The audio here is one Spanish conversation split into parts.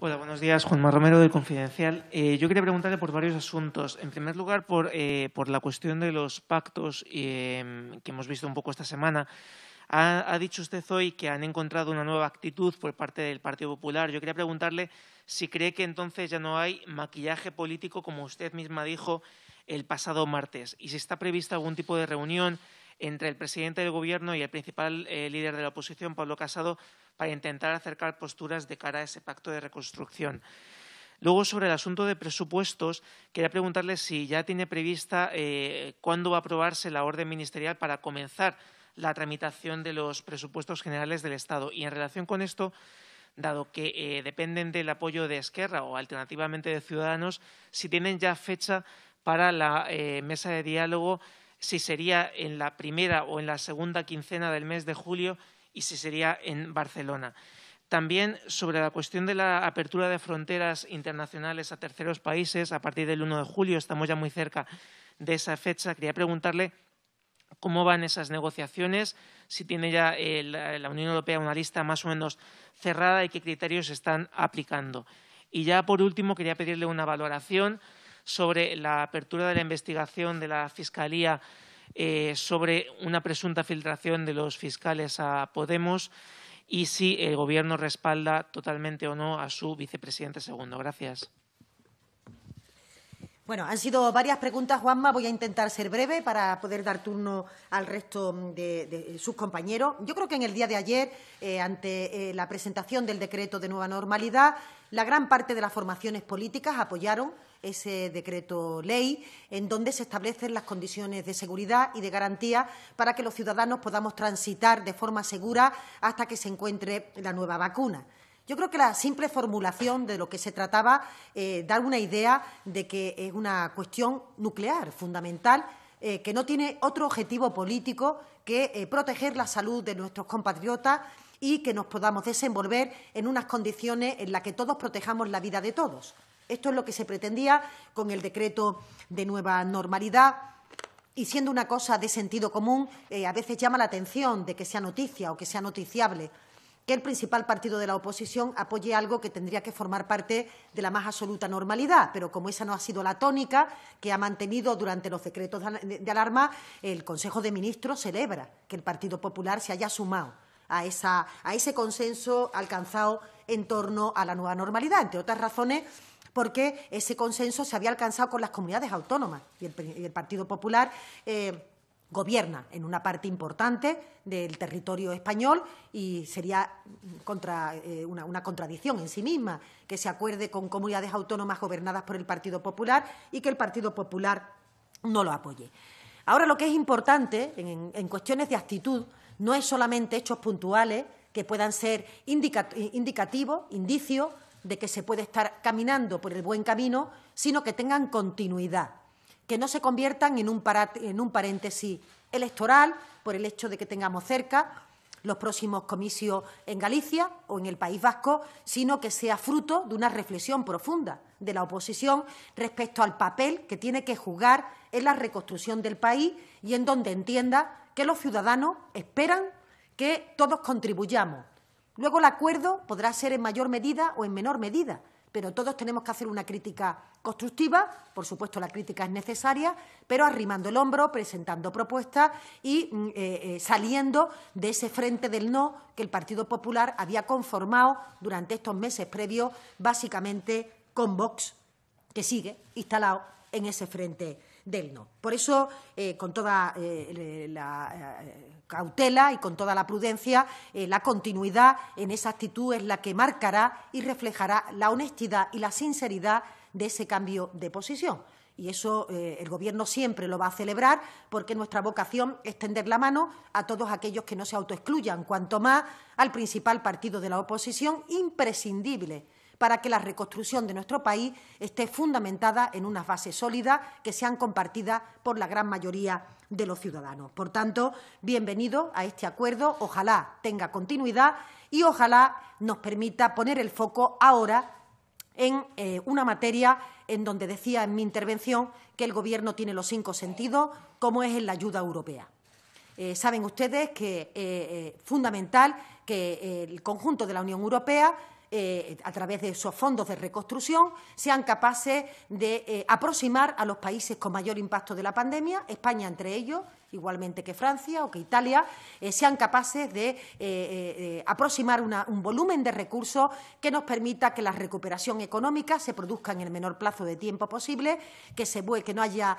Hola, buenos días. Juanma Romero del Confidencial. Eh, yo quería preguntarle por varios asuntos. En primer lugar, por, eh, la cuestión de los pactos em, que hemos visto un poco esta semana. Ha, ha, dicho usted hoy que han encontrado una nueva actitud por parte del Partido Popular. Yo quería preguntarle si cree que entonces ya no hay maquillaje político, como usted misma dijo el pasado martes, y si está prevista algún tipo de reunión entre el presidente del Gobierno y el principal eh, líder de la oposición, Pablo Casado, para intentar acercar posturas de cara a ese pacto de reconstrucción. Luego, sobre el asunto de presupuestos, quería preguntarle si ya tiene prevista eh, cuándo va a aprobarse la orden ministerial para comenzar la tramitación de los presupuestos generales del Estado. Y en relación con esto, dado que eh, dependen del apoyo de Esquerra o alternativamente de Ciudadanos, si tienen ya fecha para la mesa de diálogo si sería en la primera o en la segunda quincena del mes de julio y si sería en Barcelona. También sobre la cuestión de la apertura de fronteras internacionales a terceros países a partir del 1 de julio, estamos ya muy cerca de esa fecha, quería preguntarle cómo van esas negociaciones, si tiene ya eh, la, la Unión Europea una lista más o menos cerrada y qué criterios se están aplicando. Y ya por último quería pedirle una valoración sobre la apertura de la investigación de la Fiscalía eh, sobre una presunta filtración de los fiscales a Podemos y si el Gobierno respalda totalmente o no a su vicepresidente segundo. Gracias. Bueno, han sido varias preguntas, Juanma. Voy a intentar ser breve para poder dar turno al resto de, sus compañeros. Yo creo que en el día de ayer, eh, ante eh, la presentación del decreto de nueva normalidad, la gran parte de las formaciones políticas apoyaron ese decreto ley en donde se establecen las condiciones de seguridad y de garantía para que los ciudadanos podamos transitar de forma segura hasta que se encuentre la nueva vacuna. Yo creo que la simple formulación de lo que se trataba eh, da una idea de que es una cuestión nuclear, fundamental, eh, que no tiene otro objetivo político que eh, proteger la salud de nuestros compatriotas y que nos podamos desenvolver en unas condiciones en las que todos protejamos la vida de todos. Esto es lo que se pretendía con el decreto de nueva normalidad. Y siendo una cosa de sentido común, eh, a veces llama la atención de que sea noticia o que sea noticiable que el principal partido de la oposición apoye algo que tendría que formar parte de la más absoluta normalidad, pero como esa no ha sido la tónica que ha mantenido durante los decretos de alarma, el Consejo de Ministros celebra que el Partido Popular se haya sumado a, esa, a ese consenso alcanzado en torno a la nueva normalidad, entre otras razones porque ese consenso se había alcanzado con las comunidades autónomas y el, Partido Popular. Eh, gobierna en una parte importante del territorio español y sería contra, eh, una, contradicción en sí misma que se acuerde con comunidades autónomas gobernadas por el Partido Popular y que el Partido Popular no lo apoye. Ahora lo que es importante en, cuestiones de actitud no es solamente hechos puntuales que puedan ser indicativos, indicios de que se puede estar caminando por el buen camino, sino que tengan continuidad que no se conviertan en un, en un paréntesis electoral por el hecho de que tengamos cerca los próximos comicios en Galicia o en el País Vasco, sino que sea fruto de una reflexión profunda de la oposición respecto al papel que tiene que jugar en la reconstrucción del país y en donde entienda que los ciudadanos esperan que todos contribuyamos. Luego el acuerdo podrá ser en mayor medida o en menor medida, pero todos tenemos que hacer una crítica constructiva, por supuesto la crítica es necesaria, pero arrimando el hombro, presentando propuestas y mm, eh, eh, saliendo de ese frente del no que el Partido Popular había conformado durante estos meses previos, básicamente con Vox, que sigue instalado en ese frente por eso, eh, con toda eh, la eh, cautela y con toda la prudencia, la continuidad en esa actitud es la que marcará y reflejará la honestidad y la sinceridad de ese cambio de posición. Y eso el Gobierno siempre lo va a celebrar porque nuestra vocación es tender la mano a todos aquellos que no se autoexcluyan, cuanto más al principal partido de la oposición, imprescindible para que la reconstrucción de nuestro país esté fundamentada en unas bases sólidas que sean compartidas por la gran mayoría de los ciudadanos. Por tanto, bienvenido a este acuerdo. Ojalá tenga continuidad y ojalá nos permita poner el foco ahora en eh, una materia en donde decía en mi intervención que el Gobierno tiene los cinco sentidos, como es en la ayuda europea. Eh, saben ustedes que es eh, fundamental que el conjunto de la Unión Europea eh, a través de esos fondos de reconstrucción, sean capaces de eh, aproximar a los países con mayor impacto de la pandemia, España entre ellos, igualmente que Francia o que Italia, eh, sean capaces de aproximar un volumen de recursos que nos permita que la recuperación económica se produzca en el menor plazo de tiempo posible, que, se, que no haya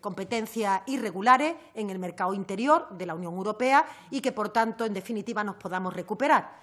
competencias irregulares en el mercado interior de la Unión Europea y que, por tanto, en definitiva, nos podamos recuperar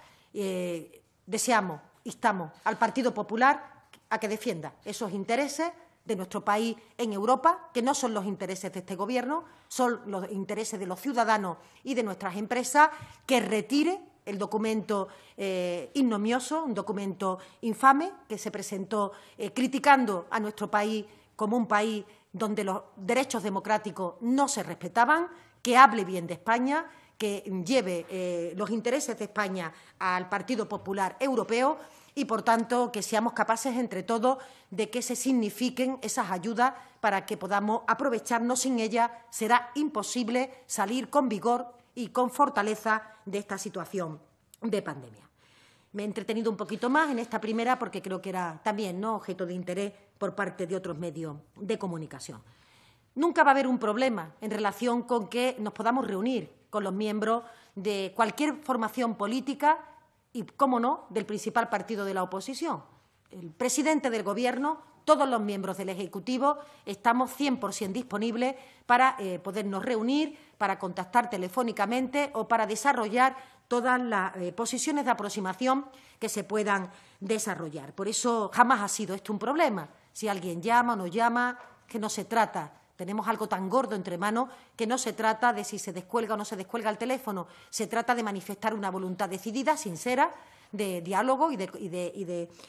deseamos, instamos al Partido Popular a que defienda esos intereses de nuestro país en Europa, que no son los intereses de este Gobierno, son los intereses de los ciudadanos y de nuestras empresas, que retire el documento eh, ignomioso, un documento infame que se presentó eh, criticando a nuestro país como un país donde los derechos democráticos no se respetaban, que hable bien de España, que lleve eh, los intereses de España al Partido Popular Europeo y, por tanto, que seamos capaces entre todos de que se signifiquen esas ayudas para que podamos aprovecharnos. Sin ellas será imposible salir con vigor y con fortaleza de esta situación de pandemia. Me he entretenido un poquito más en esta primera porque creo que era también ¿no? objeto de interés por parte de otros medios de comunicación. Nunca va a haber un problema en relación con que nos podamos reunir con los miembros de cualquier formación política y, cómo no, del principal partido de la oposición. El presidente del Gobierno, todos los miembros del Ejecutivo, estamos 100% disponibles para eh, podernos reunir, para contactar telefónicamente o para desarrollar todas las eh, posiciones de aproximación que se puedan desarrollar. Por eso jamás ha sido esto un problema. Si alguien llama o no llama, que no se trata tenemos algo tan gordo entre manos que no se trata de si se descuelga o no se descuelga el teléfono, se trata de manifestar una voluntad decidida, sincera, de diálogo y de,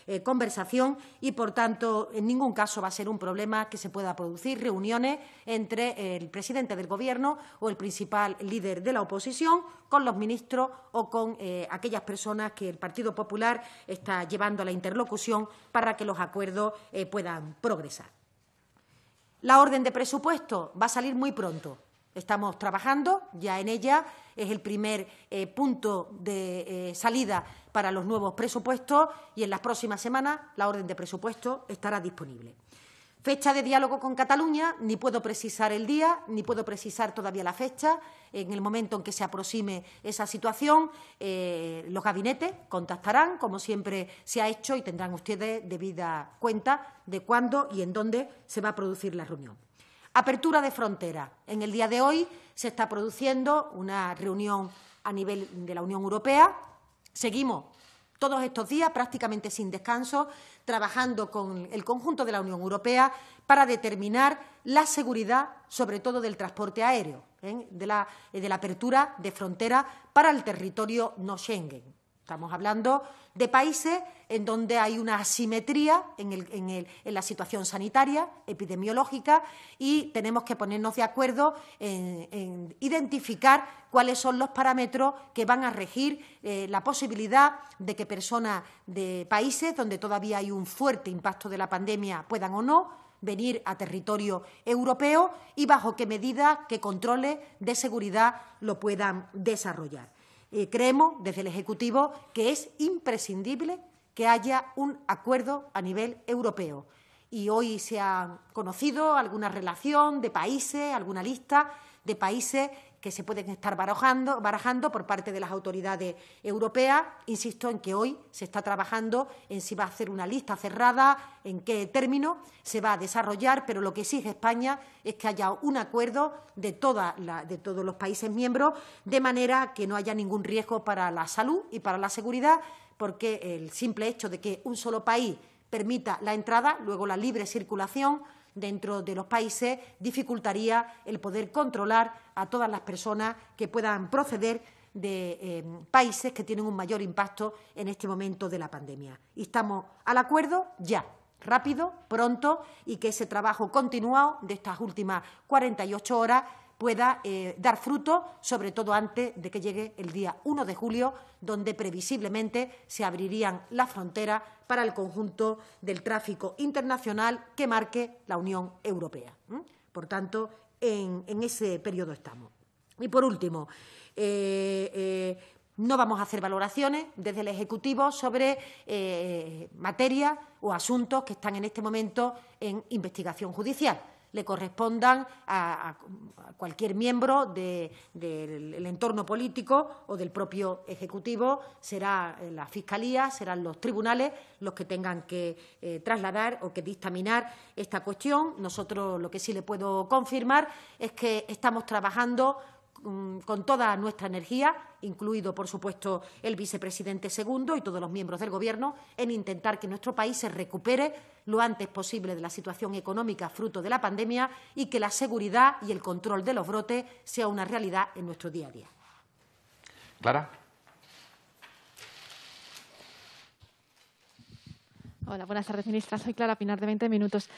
eh, conversación y, por tanto, en ningún caso va a ser un problema que se pueda producir reuniones entre el presidente del Gobierno o el principal líder de la oposición con los ministros o con eh, aquellas personas que el Partido Popular está llevando a la interlocución para que los acuerdos eh, puedan progresar. La orden de presupuesto va a salir muy pronto. Estamos trabajando ya en ella, es el primer eh, punto de eh, salida para los nuevos presupuestos y en las próximas semanas la orden de presupuesto estará disponible. Fecha de diálogo con Cataluña, ni puedo precisar el día, ni puedo precisar todavía la fecha. En el momento en que se aproxime esa situación, eh, los gabinetes contactarán, como siempre se ha hecho, y tendrán ustedes debida cuenta de cuándo y en dónde se va a producir la reunión. Apertura de frontera. En el día de hoy se está produciendo una reunión a nivel de la Unión Europea. Seguimos todos estos días, prácticamente sin descanso, trabajando con el conjunto de la Unión Europea para determinar la seguridad, sobre todo del transporte aéreo, ¿eh? de, la, eh, de la apertura de frontera para el territorio no Schengen. Estamos hablando de países en donde hay una asimetría en, la situación sanitaria, epidemiológica, y tenemos que ponernos de acuerdo en, identificar cuáles son los parámetros que van a regir eh, la posibilidad de que personas de países donde todavía hay un fuerte impacto de la pandemia puedan o no venir a territorio europeo y bajo qué medidas, qué controles de seguridad lo puedan desarrollar creemos desde el Ejecutivo que es imprescindible que haya un acuerdo a nivel europeo. Y hoy se ha conocido alguna relación de países, alguna lista de países que se pueden estar barajando, por parte de las autoridades europeas. Insisto en que hoy se está trabajando en si va a hacer una lista cerrada, en qué término se va a desarrollar, pero lo que exige España es que haya un acuerdo de todos los países miembros, de manera que no haya ningún riesgo para la salud y para la seguridad, porque el simple hecho de que un solo país permita la entrada, luego la libre circulación, dentro de los países dificultaría el poder controlar a todas las personas que puedan proceder de eh, países que tienen un mayor impacto en este momento de la pandemia. Y estamos al acuerdo ya, rápido, pronto, y que ese trabajo continuado de estas últimas 48 horas pueda eh, dar fruto, sobre todo antes de que llegue el día 1 de julio, donde previsiblemente se abrirían las fronteras para el conjunto del tráfico internacional que marque la Unión Europea. Por tanto, en, ese periodo estamos. Y por último, eh, eh, no vamos a hacer valoraciones desde el Ejecutivo sobre materias o asuntos que están en este momento en investigación judicial le correspondan a, cualquier miembro del entorno político o del propio Ejecutivo. Será eh, la Fiscalía, serán los tribunales los que tengan que eh, trasladar o que dictaminar esta cuestión. Nosotros lo que sí le puedo confirmar es que estamos trabajando Mm, con toda nuestra energía, incluido, por supuesto, el vicepresidente segundo y todos los miembros del Gobierno, en intentar que nuestro país se recupere lo antes posible de la situación económica fruto de la pandemia y que la seguridad y el control de los brotes sea una realidad en nuestro día a día. Clara. Hola, buenas tardes, ministra. Soy Clara Pinar, de 20 Minutos.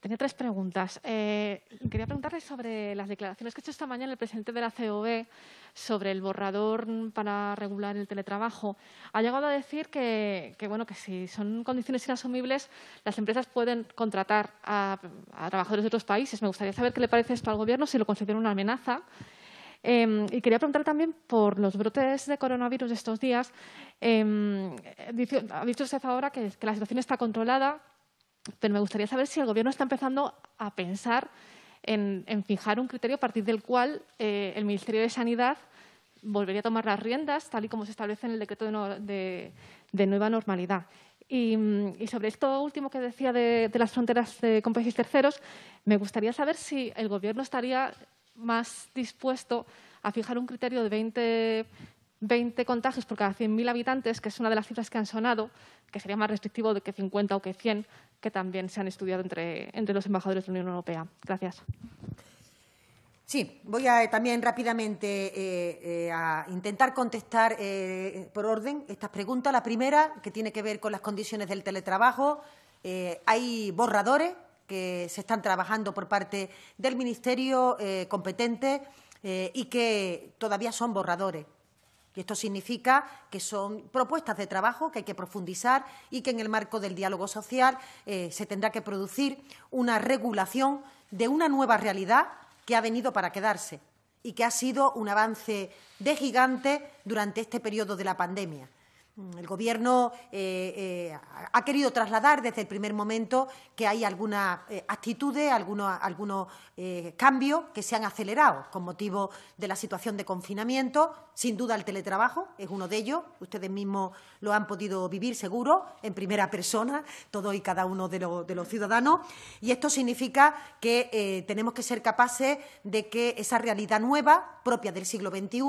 Tenía tres preguntas. Eh, quería preguntarle sobre las declaraciones que ha hecho esta mañana el presidente de la COB sobre el borrador para regular el teletrabajo. Ha llegado a decir que, bueno, que si son condiciones inasumibles, las empresas pueden contratar a, trabajadores de otros países. Me gustaría saber qué le parece esto al Gobierno, si lo considera una amenaza. Em, y quería preguntar también por los brotes de coronavirus de estos días. Em, ha dicho usted ahora que la situación está controlada, pero me gustaría saber si el Gobierno está empezando a pensar en, fijar un criterio a partir del cual eh, el Ministerio de Sanidad volvería a tomar las riendas, tal y como se establece en el decreto de, nueva normalidad. Y, sobre esto último que decía de, de las fronteras eh, con países terceros, me gustaría saber si el Gobierno estaría más dispuesto a fijar un criterio de 20 20 contagios por cada 100.000 habitantes, que es una de las cifras que han sonado, que sería más restrictivo de que 50 o que 100, que también se han estudiado entre, los embajadores de la Unión Europea. Gracias. Sí, voy a, eh, también rápidamente eh, eh, a intentar contestar por orden estas preguntas. La primera, que tiene que ver con las condiciones del teletrabajo. hay borradores que se están trabajando por parte del Ministerio competente y que todavía son borradores. Y esto significa que son propuestas de trabajo que hay que profundizar y que en el marco del diálogo social eh, se tendrá que producir una regulación de una nueva realidad que ha venido para quedarse y que ha sido un avance de gigante durante este periodo de la pandemia. El Gobierno eh, eh, ha querido trasladar desde el primer momento que hay algunas eh, actitudes, algunos, cambios que se han acelerado con motivo de la situación de confinamiento. Sin duda, el teletrabajo es uno de ellos. Ustedes mismos lo han podido vivir, seguro, en primera persona, todos y cada uno de los ciudadanos. Y esto significa que tenemos que ser capaces de que esa realidad nueva, propia del siglo XXI,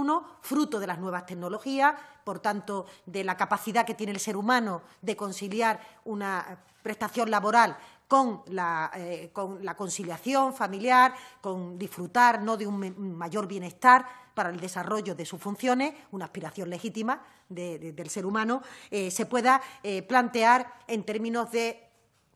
fruto de las nuevas tecnologías, por tanto, de la capacidad que tiene el ser humano de conciliar una prestación laboral con la, eh, conciliación familiar, con disfrutar no de un mayor bienestar para el desarrollo de sus funciones, una aspiración legítima del ser humano, eh, se pueda eh, plantear en términos de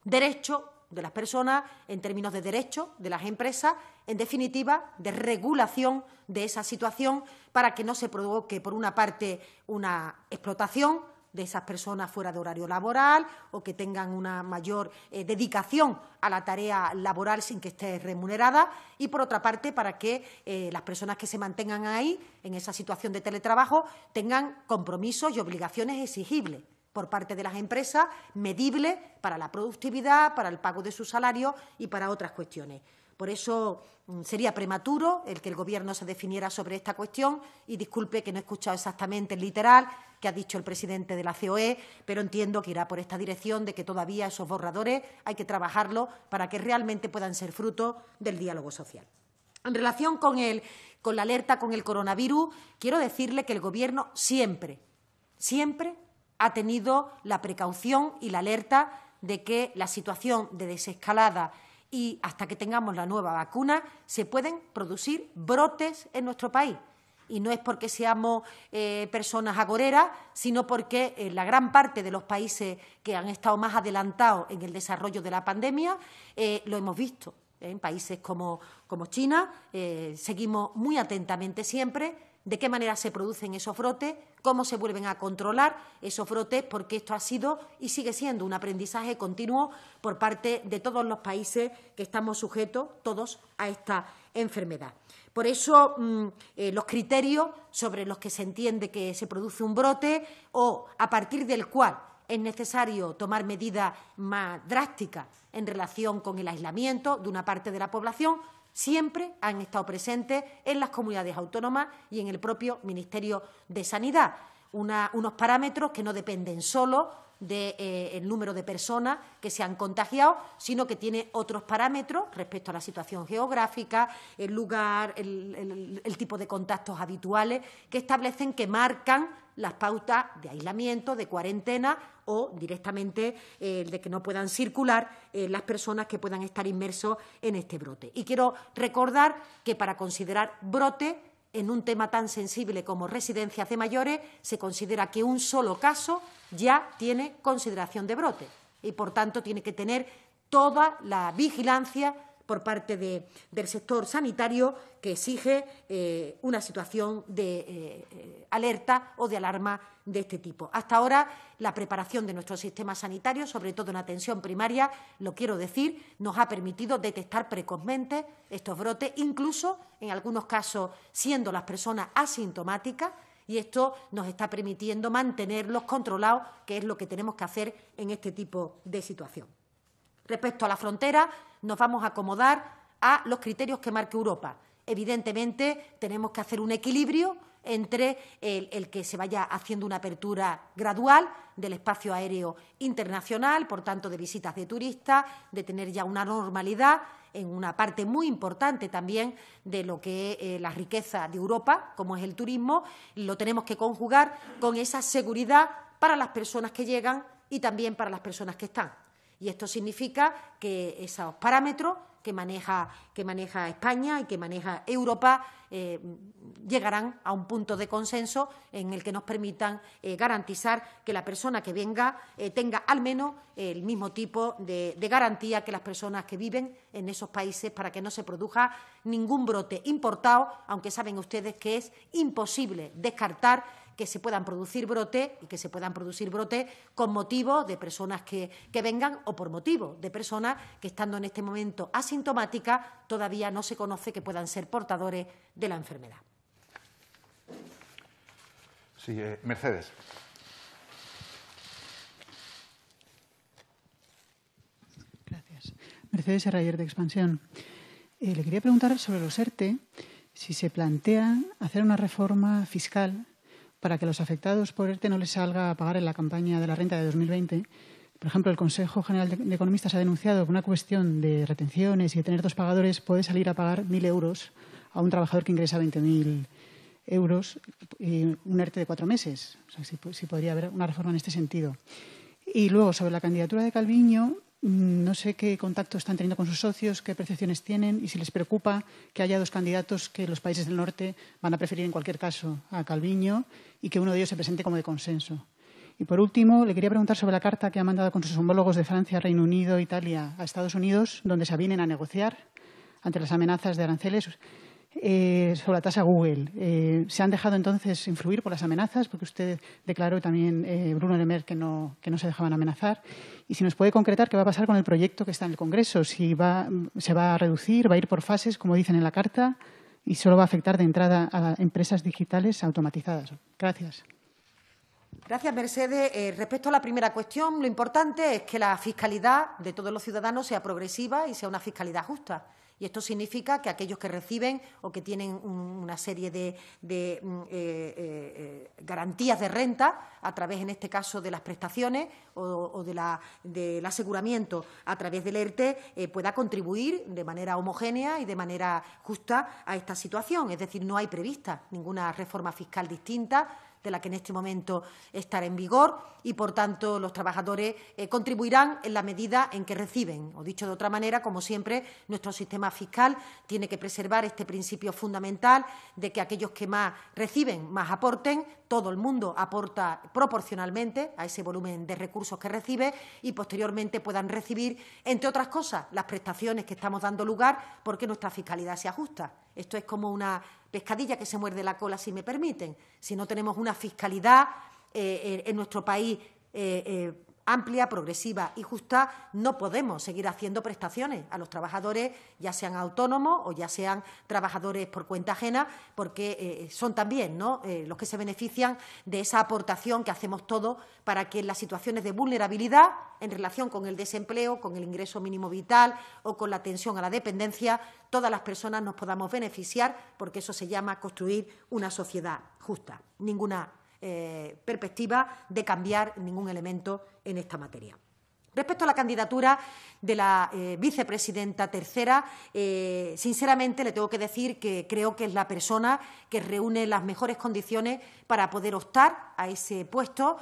derecho de las personas, en términos de derechos de las empresas, en definitiva, de regulación de esa situación para que no se provoque, por una parte, una explotación de esas personas fuera de horario laboral o que tengan una mayor eh, dedicación a la tarea laboral sin que esté remunerada y, por otra parte, para que eh, las personas que se mantengan ahí, en esa situación de teletrabajo, tengan compromisos y obligaciones exigibles por parte de las empresas, medible para la productividad, para el pago de su salario y para otras cuestiones. Por eso mm, sería prematuro el que el Gobierno se definiera sobre esta cuestión y disculpe que no he escuchado exactamente el literal que ha dicho el presidente de la COE, pero entiendo que irá por esta dirección de que todavía esos borradores hay que trabajarlos para que realmente puedan ser fruto del diálogo social. En relación con, con la alerta con el coronavirus, quiero decirle que el Gobierno siempre, siempre ha tenido la precaución y la alerta de que la situación de desescalada y hasta que tengamos la nueva vacuna se pueden producir brotes en nuestro país. Y no es porque seamos eh, personas agoreras, sino porque eh, la gran parte de los países que han estado más adelantados en el desarrollo de la pandemia eh, lo hemos visto. En países como China seguimos muy atentamente siempre de qué manera se producen esos brotes, cómo se vuelven a controlar esos brotes, porque esto ha sido y sigue siendo un aprendizaje continuo por parte de todos los países que estamos sujetos, todos, a esta enfermedad. Por eso, mm, eh, los criterios sobre los que se entiende que se produce un brote o a partir del cual es necesario tomar medidas más drásticas en relación con el aislamiento de una parte de la población, siempre han estado presentes en las comunidades autónomas y en el propio Ministerio de Sanidad. unos parámetros que no dependen solo del eh, número de personas que se han contagiado, sino que tiene otros parámetros respecto a la situación geográfica, el lugar, el tipo de contactos habituales, que establecen, que marcan las pautas de aislamiento, de cuarentena o directamente eh, el de que no puedan circular eh, las personas que puedan estar inmersos en este brote. Y quiero recordar que para considerar brote en un tema tan sensible como residencias de mayores, se considera que un solo caso ya tiene consideración de brote y, por tanto, tiene que tener toda la vigilancia por parte del sector sanitario que exige eh, una situación de eh, alerta o de alarma de este tipo. Hasta ahora, la preparación de nuestro sistema sanitario, sobre todo en atención primaria, lo quiero decir, nos ha permitido detectar precozmente estos brotes, incluso en algunos casos siendo las personas asintomáticas y esto nos está permitiendo mantenerlos controlados, que es lo que tenemos que hacer en este tipo de situación. Respecto a la frontera, nos vamos a acomodar a los criterios que marque Europa. Evidentemente, tenemos que hacer un equilibrio entre el, que se vaya haciendo una apertura gradual del espacio aéreo internacional, por tanto, de visitas de turistas, de tener ya una normalidad en una parte muy importante también de lo que es eh, la riqueza de Europa, como es el turismo, lo tenemos que conjugar con esa seguridad para las personas que llegan y también para las personas que están. Y esto significa que esos parámetros que maneja, que maneja España y que maneja Europa eh, llegarán a un punto de consenso en el que nos permitan eh, garantizar que la persona que venga eh, tenga al menos el mismo tipo de, de, garantía que las personas que viven en esos países para que no se produzca ningún brote importado, aunque saben ustedes que es imposible descartar que se puedan producir brote y que se puedan producir brote con motivo de personas que, vengan o por motivo de personas que, estando en este momento asintomáticas, todavía no se conoce que puedan ser portadores de la enfermedad. Sí, eh, Mercedes. Gracias. Mercedes Herrayer, de Expansión. Eh, le quería preguntar sobre los ERTE, e, si se plantea hacer una reforma fiscal para que los afectados por ERTE no les salga a pagar en la campaña de la renta de 2020. Por ejemplo, el Consejo General de Economistas ha denunciado que una cuestión de retenciones y de tener dos pagadores puede salir a pagar 1.000 euros a un trabajador que ingresa 20.000 euros y un ERTE de cuatro meses. O sea, si pues, podría haber una reforma en este sentido. Y luego, sobre la candidatura de Calviño, Mm, no sé qué contacto están teniendo con sus socios, qué percepciones tienen y si les preocupa que haya dos candidatos que los países del norte van a preferir en cualquier caso a Calviño y que uno de ellos se presente como de consenso. Y por último, le quería preguntar sobre la carta que ha mandado con sus homólogos de Francia, Reino Unido, Italia a Estados Unidos, donde se vienen a negociar ante las amenazas de aranceles eh, sobre la tasa Google. Eh, ¿Se han dejado entonces influir por las amenazas? Porque usted declaró también, eh, Bruno Lemer, que no, que no se dejaban amenazar. Y si nos puede concretar qué va a pasar con el proyecto que está en el Congreso. Si va, se va a reducir, va a ir por fases, como dicen en la carta, y solo va a afectar de entrada a empresas digitales automatizadas. Gracias. Gracias, Mercedes. Eh, respecto a la primera cuestión, lo importante es que la fiscalidad de todos los ciudadanos sea progresiva y sea una fiscalidad justa. Y esto significa que aquellos que reciben o que tienen una serie de, mm, eh, eh, eh, garantías de renta, a través, en este caso, de las prestaciones o, de del aseguramiento a través del ERTE, pueda contribuir de manera homogénea y de manera justa a esta situación. Es decir, no hay prevista ninguna reforma fiscal distinta de la que en este momento estará en vigor y, por tanto, los trabajadores eh, contribuirán en la medida en que reciben. O dicho de otra manera, como siempre, nuestro sistema fiscal tiene que preservar este principio fundamental de que aquellos que más reciben, más aporten. Todo el mundo aporta proporcionalmente a ese volumen de recursos que recibe y, posteriormente, puedan recibir, entre otras cosas, las prestaciones que estamos dando lugar porque nuestra fiscalidad se ajusta. Esto es como una pescadilla que se muerde la cola, si me permiten. Si no tenemos una fiscalidad eh, eh, en nuestro país eh, amplia, progresiva y justa, no podemos seguir haciendo prestaciones a los trabajadores, ya sean autónomos o ya sean trabajadores por cuenta ajena, porque eh, eh, son también ¿no? Eh, los que se benefician de esa aportación que hacemos todos para que en las situaciones de vulnerabilidad en relación con el desempleo, con el ingreso mínimo vital o con la atención a la dependencia, todas las personas nos podamos beneficiar, porque eso se llama construir una sociedad justa. Ninguna eh, perspectiva de cambiar ningún elemento en esta materia. Respecto a la candidatura de la eh, vicepresidenta tercera, eh, sinceramente le tengo que decir que creo que es la persona que reúne las mejores condiciones para poder optar a ese puesto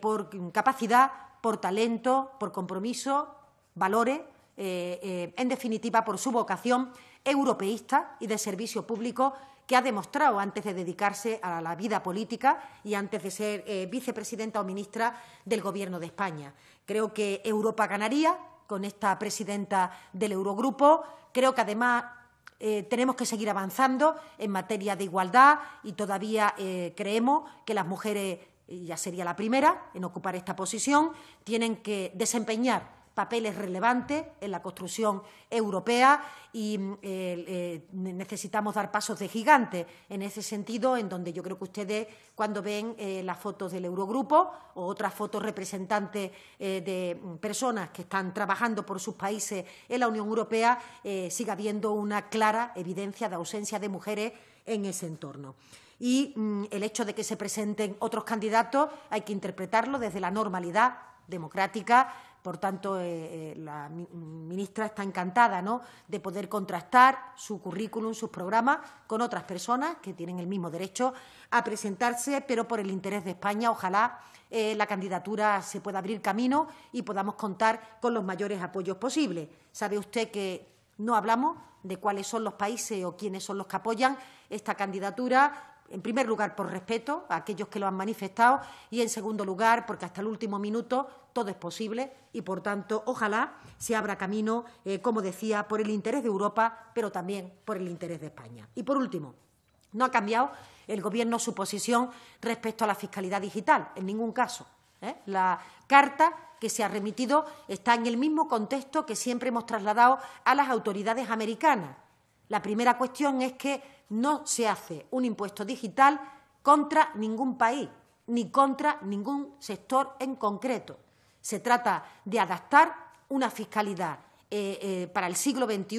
por capacidad, por talento, por compromiso, valores, en definitiva por su vocación europeísta y de servicio público que ha demostrado antes de dedicarse a la vida política y antes de ser eh, vicepresidenta o ministra del Gobierno de España. Creo que Europa ganaría con esta presidenta del Eurogrupo. Creo que además eh, tenemos que seguir avanzando en materia de igualdad y todavía eh, creemos que las mujeres, ya sería la primera en ocupar esta posición, tienen que desempeñar papeles relevantes en la construcción europea y mm, eh, necesitamos dar pasos de gigante en ese sentido, en donde yo creo que ustedes, cuando ven eh, las fotos del Eurogrupo o otras fotos representantes eh, de mm, personas que están trabajando por sus países en la Unión Europea, siga habiendo una clara evidencia de ausencia de mujeres en ese entorno y mm, el hecho de que se presenten otros candidatos hay que interpretarlo desde la normalidad democrática por tanto, eh, eh, la ministra está encantada ¿no? de poder contrastar su currículum, sus programas, con otras personas que tienen el mismo derecho a presentarse, pero por el interés de España, ojalá eh, la candidatura se pueda abrir camino y podamos contar con los mayores apoyos posibles. Sabe usted que no hablamos de cuáles son los países o quiénes son los que apoyan esta candidatura en primer lugar, por respeto a aquellos que lo han manifestado y, en segundo lugar, porque hasta el último minuto todo es posible y, por tanto, ojalá se abra camino, eh, como decía, por el interés de Europa, pero también por el interés de España. Y, por último, no ha cambiado el Gobierno su posición respecto a la fiscalidad digital, en ningún caso. ¿eh? La carta que se ha remitido está en el mismo contexto que siempre hemos trasladado a las autoridades americanas. La primera cuestión es que no se hace un impuesto digital contra ningún país ni contra ningún sector en concreto. Se trata de adaptar una fiscalidad eh, eh, para el siglo XXI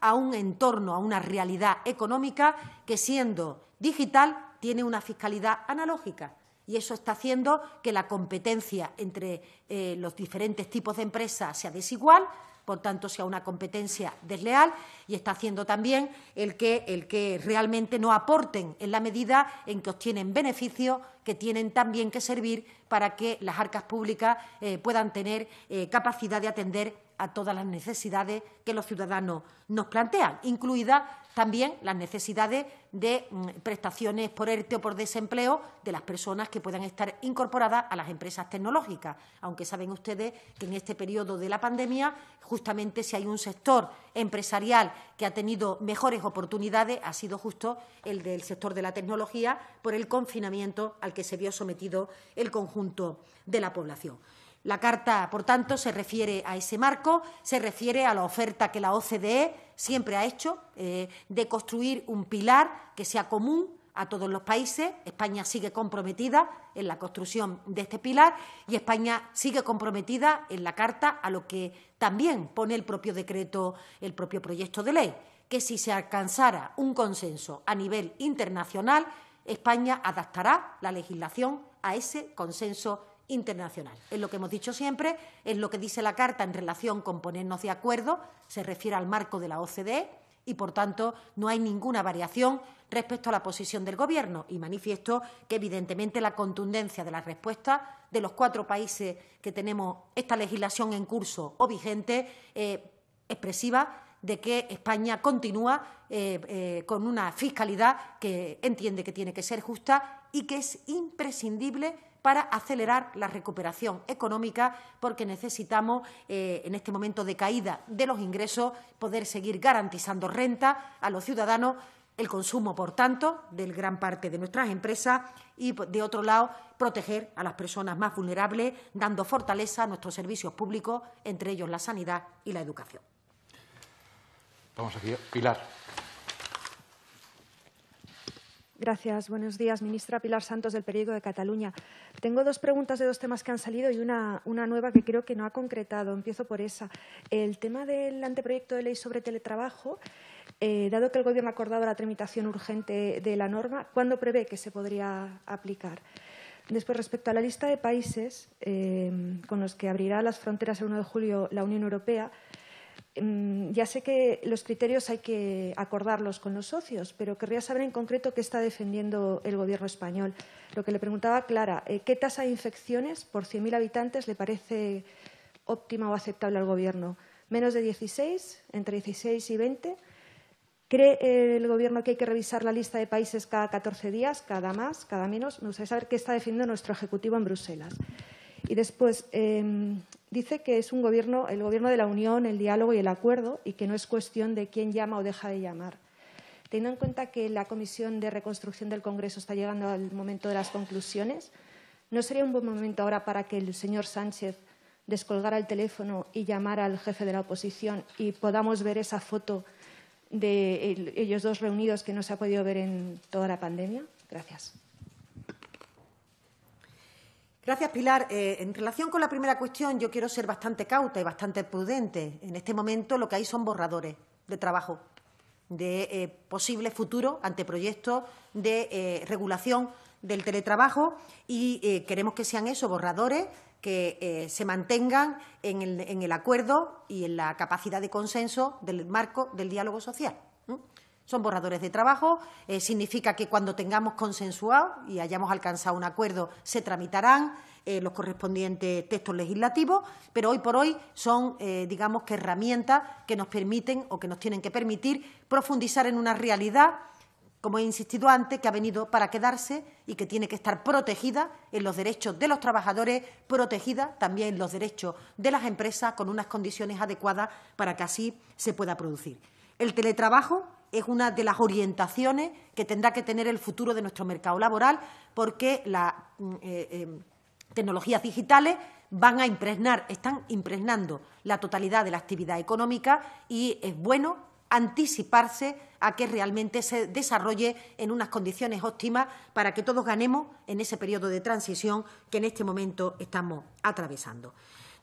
a un entorno, a una realidad económica que, siendo digital, tiene una fiscalidad analógica. Y eso está haciendo que la competencia entre eh, los diferentes tipos de empresas sea desigual, por tanto sea una competencia desleal y está haciendo también el que, realmente no aporten en la medida en que obtienen beneficios que tienen también que servir para que las arcas públicas eh, puedan tener eh, capacidad de atender a todas las necesidades que los ciudadanos nos plantean, incluidas también las necesidades de mm, prestaciones por ERTE o por desempleo de las personas que puedan estar incorporadas a las empresas tecnológicas, aunque saben ustedes que en este periodo de la pandemia, justamente si hay un sector empresarial que ha tenido mejores oportunidades, ha sido justo el del sector de la tecnología por el confinamiento al que se vio sometido el conjunto de la población. La Carta, por tanto, se refiere a ese marco, se refiere a la oferta que la OCDE siempre ha hecho eh, de construir un pilar que sea común a todos los países. España sigue comprometida en la construcción de este pilar y España sigue comprometida en la Carta a lo que también pone el propio decreto, el propio proyecto de ley, que si se alcanzara un consenso a nivel internacional, España adaptará la legislación a ese consenso internacional. Es lo que hemos dicho siempre, es lo que dice la Carta en relación con ponernos de acuerdo, se refiere al marco de la OCDE y, por tanto, no hay ninguna variación respecto a la posición del Gobierno. Y manifiesto que, evidentemente, la contundencia de la respuesta de los cuatro países que tenemos esta legislación en curso o vigente es eh, expresiva de que España continúa eh, eh, con una fiscalidad que entiende que tiene que ser justa y que es imprescindible para acelerar la recuperación económica, porque necesitamos, eh, en este momento de caída de los ingresos, poder seguir garantizando renta a los ciudadanos, el consumo, por tanto, de gran parte de nuestras empresas y, de otro lado, proteger a las personas más vulnerables, dando fortaleza a nuestros servicios públicos, entre ellos la sanidad y la educación. Vamos aquí, Pilar. Gracias. Buenos días, ministra Pilar Santos del Periódico de Cataluña. Tengo dos preguntas de dos temas que han salido y una, nueva que creo que no ha concretado. Empiezo por esa. El tema del anteproyecto de ley sobre teletrabajo, eh, dado que el Gobierno ha acordado la tramitación urgente de la norma, ¿cuándo prevé que se podría aplicar? Después, respecto a la lista de países eh, con los que abrirá las fronteras el 1 de julio la Unión Europea, Mm, ya sé que los criterios hay que acordarlos con los socios, pero querría saber en concreto qué está defendiendo el Gobierno español. Lo que le preguntaba Clara, eh, ¿qué tasa de infecciones por 100.000 habitantes le parece óptima o aceptable al Gobierno? ¿Menos de 16? ¿Entre 16 y 20? ¿Cree el Gobierno que hay que revisar la lista de países cada 14 días, cada más, cada menos? Me gustaría saber qué está defendiendo nuestro Ejecutivo en Bruselas. Y después em, dice que es un gobierno, el gobierno de la unión, el diálogo y el acuerdo, y que no es cuestión de quién llama o deja de llamar. Teniendo en cuenta que la Comisión de Reconstrucción del Congreso está llegando al momento de las conclusiones, ¿no sería un buen momento ahora para que el señor Sánchez descolgara el teléfono y llamara al jefe de la oposición y podamos ver esa foto de ellos dos reunidos que no se ha podido ver en toda la pandemia? Gracias. Gracias, Pilar. Eh, en relación con la primera cuestión, yo quiero ser bastante cauta y bastante prudente. En este momento lo que hay son borradores de trabajo, de eh, posible futuro anteproyectos de eh, regulación del teletrabajo y eh, queremos que sean esos borradores que se mantengan en el, acuerdo y en la capacidad de consenso del marco del diálogo social. Son borradores de trabajo, eh, significa que cuando tengamos consensuado y hayamos alcanzado un acuerdo se tramitarán eh, los correspondientes textos legislativos, pero hoy por hoy son, eh, digamos, que herramientas que nos permiten o que nos tienen que permitir profundizar en una realidad como he insistido antes, que ha venido para quedarse y que tiene que estar protegida en los derechos de los trabajadores, protegida también en los derechos de las empresas con unas condiciones adecuadas para que así se pueda producir. El teletrabajo es una de las orientaciones que tendrá que tener el futuro de nuestro mercado laboral, porque las mm, eh, eh, tecnologías digitales van a impregnar, están impregnando la totalidad de la actividad económica y es bueno anticiparse a que realmente se desarrolle en unas condiciones óptimas para que todos ganemos en ese periodo de transición que en este momento estamos atravesando.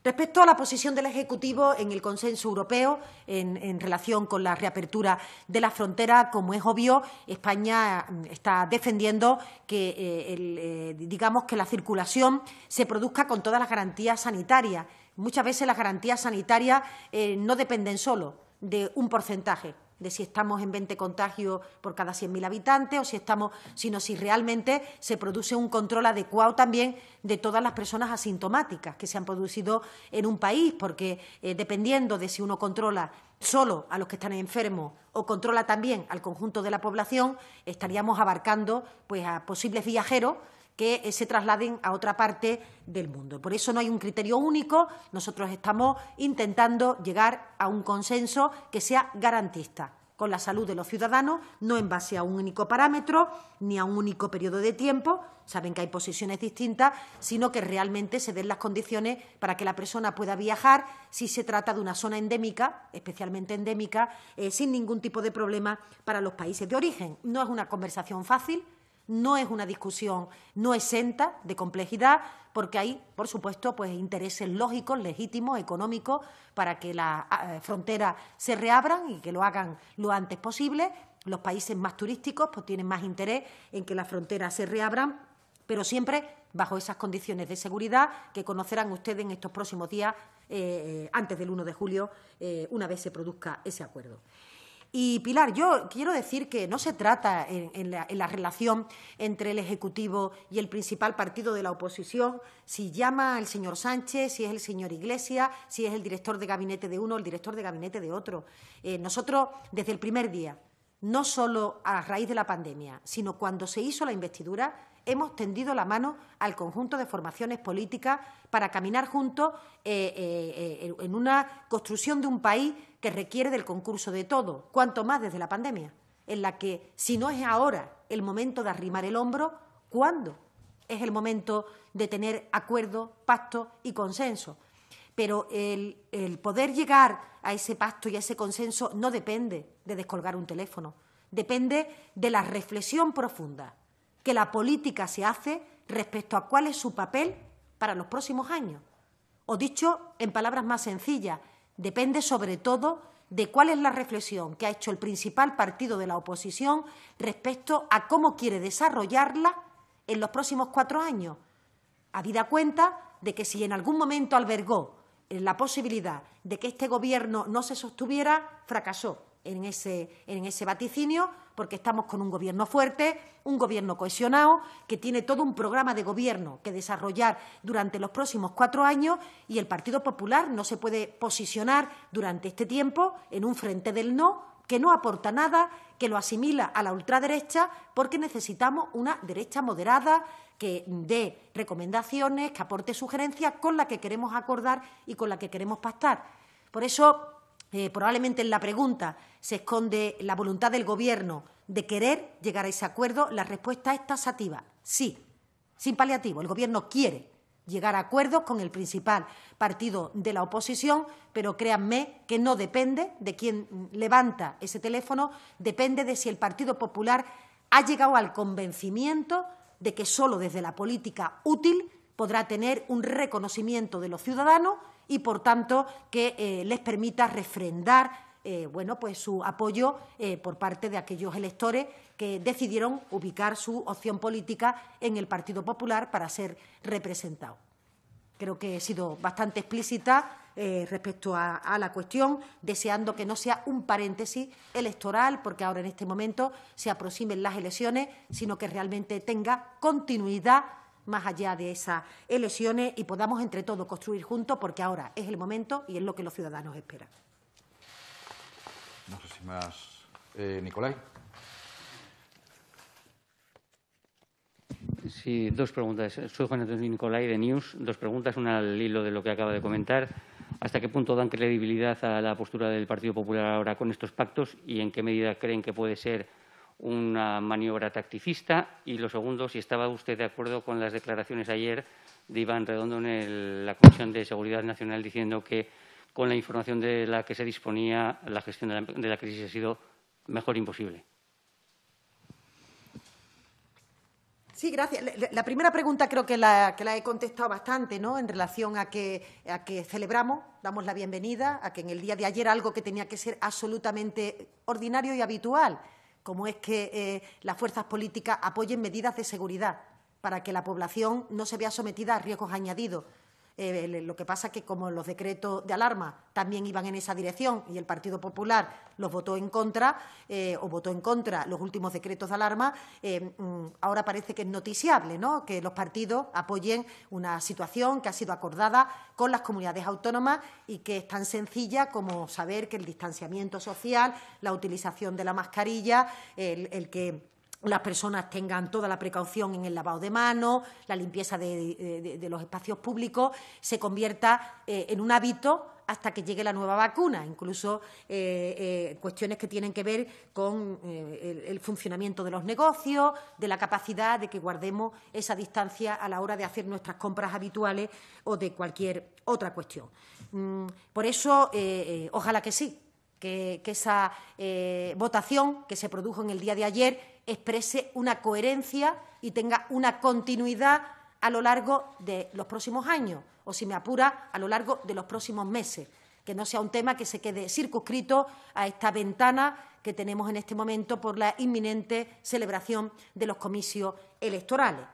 Respecto a la posición del Ejecutivo en el consenso europeo en, relación con la reapertura de la frontera, como es obvio, España mm, está defendiendo que, eh, eh, digamos, que la circulación se produzca con todas las garantías sanitarias. Muchas veces las garantías sanitarias eh, no dependen solo de un porcentaje, de si estamos en 20 contagios por cada 100.000 habitantes o si estamos, sino si realmente se produce un control adecuado también de todas las personas asintomáticas que se han producido en un país, porque eh, dependiendo de si uno controla solo a los que están enfermos o controla también al conjunto de la población, estaríamos abarcando pues a posibles viajeros que se trasladen a otra parte del mundo. Por eso no hay un criterio único, nosotros estamos intentando llegar a un consenso que sea garantista con la salud de los ciudadanos, no en base a un único parámetro ni a un único periodo de tiempo, saben que hay posiciones distintas, sino que realmente se den las condiciones para que la persona pueda viajar si se trata de una zona endémica, especialmente endémica, eh, sin ningún tipo de problema para los países de origen. No es una conversación fácil, no es una discusión no exenta de complejidad, porque hay, por supuesto, pues intereses lógicos, legítimos, económicos, para que las ah, eh, fronteras se reabran y que lo hagan lo antes posible. Los países más turísticos pues, tienen más interés en que las fronteras se reabran, pero siempre bajo esas condiciones de seguridad que conocerán ustedes en estos próximos días, eh, eh, antes del 1 de julio, una vez se produzca ese acuerdo. Y Pilar, yo quiero decir que no se trata en, la, relación entre el Ejecutivo y el principal partido de la oposición si llama el señor Sánchez, si es el señor Iglesias, si es el director de gabinete de uno el director de gabinete de otro. Eh, nosotros, desde el primer día, no solo a raíz de la pandemia, sino cuando se hizo la investidura, hemos tendido la mano al conjunto de formaciones políticas para caminar juntos eh, eh, en una construcción de un país que requiere del concurso de todo, cuanto más desde la pandemia, en la que si no es ahora el momento de arrimar el hombro, ¿cuándo? Es el momento de tener acuerdo, pacto y consenso. Pero el, el poder llegar a ese pacto y a ese consenso no depende de descolgar un teléfono, depende de la reflexión profunda que la política se hace respecto a cuál es su papel para los próximos años. O dicho en palabras más sencillas, depende sobre todo de cuál es la reflexión que ha hecho el principal partido de la oposición respecto a cómo quiere desarrollarla en los próximos cuatro años, habida cuenta de que si en algún momento albergó la posibilidad de que este Gobierno no se sostuviera, fracasó en ese, en ese vaticinio porque estamos con un gobierno fuerte, un gobierno cohesionado, que tiene todo un programa de gobierno que desarrollar durante los próximos cuatro años y el Partido Popular no se puede posicionar durante este tiempo en un frente del no que no aporta nada, que lo asimila a la ultraderecha, porque necesitamos una derecha moderada que dé recomendaciones, que aporte sugerencias con la que queremos acordar y con la que queremos pactar. Por eso eh, probablemente en la pregunta se esconde la voluntad del Gobierno de querer llegar a ese acuerdo. La respuesta es tasativa, sí, sin paliativo. El Gobierno quiere llegar a acuerdos con el principal partido de la oposición, pero créanme que no depende de quién levanta ese teléfono, depende de si el Partido Popular ha llegado al convencimiento de que solo desde la política útil podrá tener un reconocimiento de los ciudadanos y, por tanto, que eh, les permita refrendar eh, bueno, pues su apoyo eh, por parte de aquellos electores que decidieron ubicar su opción política en el Partido Popular para ser representado. Creo que he sido bastante explícita respecto a, a, la cuestión, deseando que no sea un paréntesis electoral, porque ahora en este momento se aproximen las elecciones, sino que realmente tenga continuidad más allá de esas elecciones y podamos entre todos construir juntos, porque ahora es el momento y es lo que los ciudadanos esperan. No sé si más. Eh, Nicolai. Sí, dos preguntas. Soy Juan Antonio Nicolai de News. Dos preguntas, una al hilo de lo que acaba de comentar. ¿Hasta qué punto dan credibilidad a la postura del Partido Popular ahora con estos pactos y en qué medida creen que puede ser una maniobra tacticista. Y lo segundo, si estaba usted de acuerdo con las declaraciones ayer de Iván Redondo en la Comisión de Seguridad Nacional diciendo que con la información de la que se disponía la gestión de la, crisis ha sido mejor imposible. Sí, gracias. La primera pregunta creo que la, he contestado bastante, ¿no? En relación a que, a que celebramos, damos la bienvenida, a que en el día de ayer algo que tenía que ser absolutamente ordinario y habitual, como es que eh, las fuerzas políticas apoyen medidas de seguridad para que la población no se vea sometida a riesgos añadidos, eh, lo que pasa es que como los decretos de alarma también iban en esa dirección y el Partido Popular los votó en contra eh, o votó en contra los últimos decretos de alarma, eh, mm, ahora parece que es noticiable ¿no? que los partidos apoyen una situación que ha sido acordada con las comunidades autónomas y que es tan sencilla como saber que el distanciamiento social, la utilización de la mascarilla, el que las personas tengan toda la precaución en el lavado de manos, la limpieza de, los espacios públicos, se convierta eh, en un hábito hasta que llegue la nueva vacuna, incluso eh, eh, cuestiones que tienen que ver con el, funcionamiento de los negocios, de la capacidad de que guardemos esa distancia a la hora de hacer nuestras compras habituales o de cualquier otra cuestión. Mm, por eso, ojalá que sí, que esa votación que se produjo en el día de ayer exprese una coherencia y tenga una continuidad a lo largo de los próximos años o, si me apura, a lo largo de los próximos meses, que no sea un tema que se quede circunscrito a esta ventana que tenemos en este momento por la inminente celebración de los comicios electorales.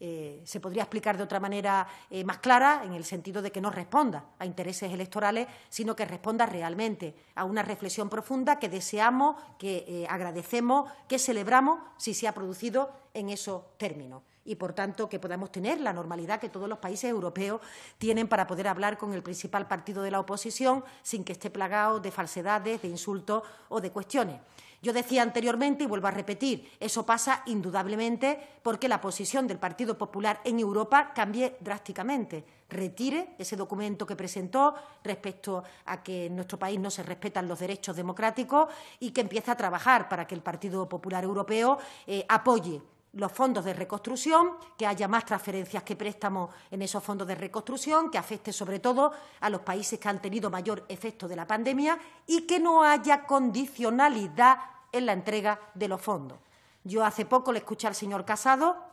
Eh, se podría explicar de otra manera eh, más clara, en el sentido de que no responda a intereses electorales, sino que responda realmente a una reflexión profunda que deseamos, que eh, agradecemos, que celebramos si se ha producido en esos términos. Y, por tanto, que podamos tener la normalidad que todos los países europeos tienen para poder hablar con el principal partido de la oposición sin que esté plagado de falsedades, de insultos o de cuestiones. Yo decía anteriormente, y vuelvo a repetir, eso pasa indudablemente porque la posición del Partido Popular en Europa cambie drásticamente. Retire ese documento que presentó respecto a que en nuestro país no se respetan los derechos democráticos y que empiece a trabajar para que el Partido Popular Europeo eh, apoye los fondos de reconstrucción, que haya más transferencias que préstamos en esos fondos de reconstrucción, que afecte sobre todo a los países que han tenido mayor efecto de la pandemia y que no haya condicionalidad en la entrega de los fondos. Yo hace poco le escuché al señor Casado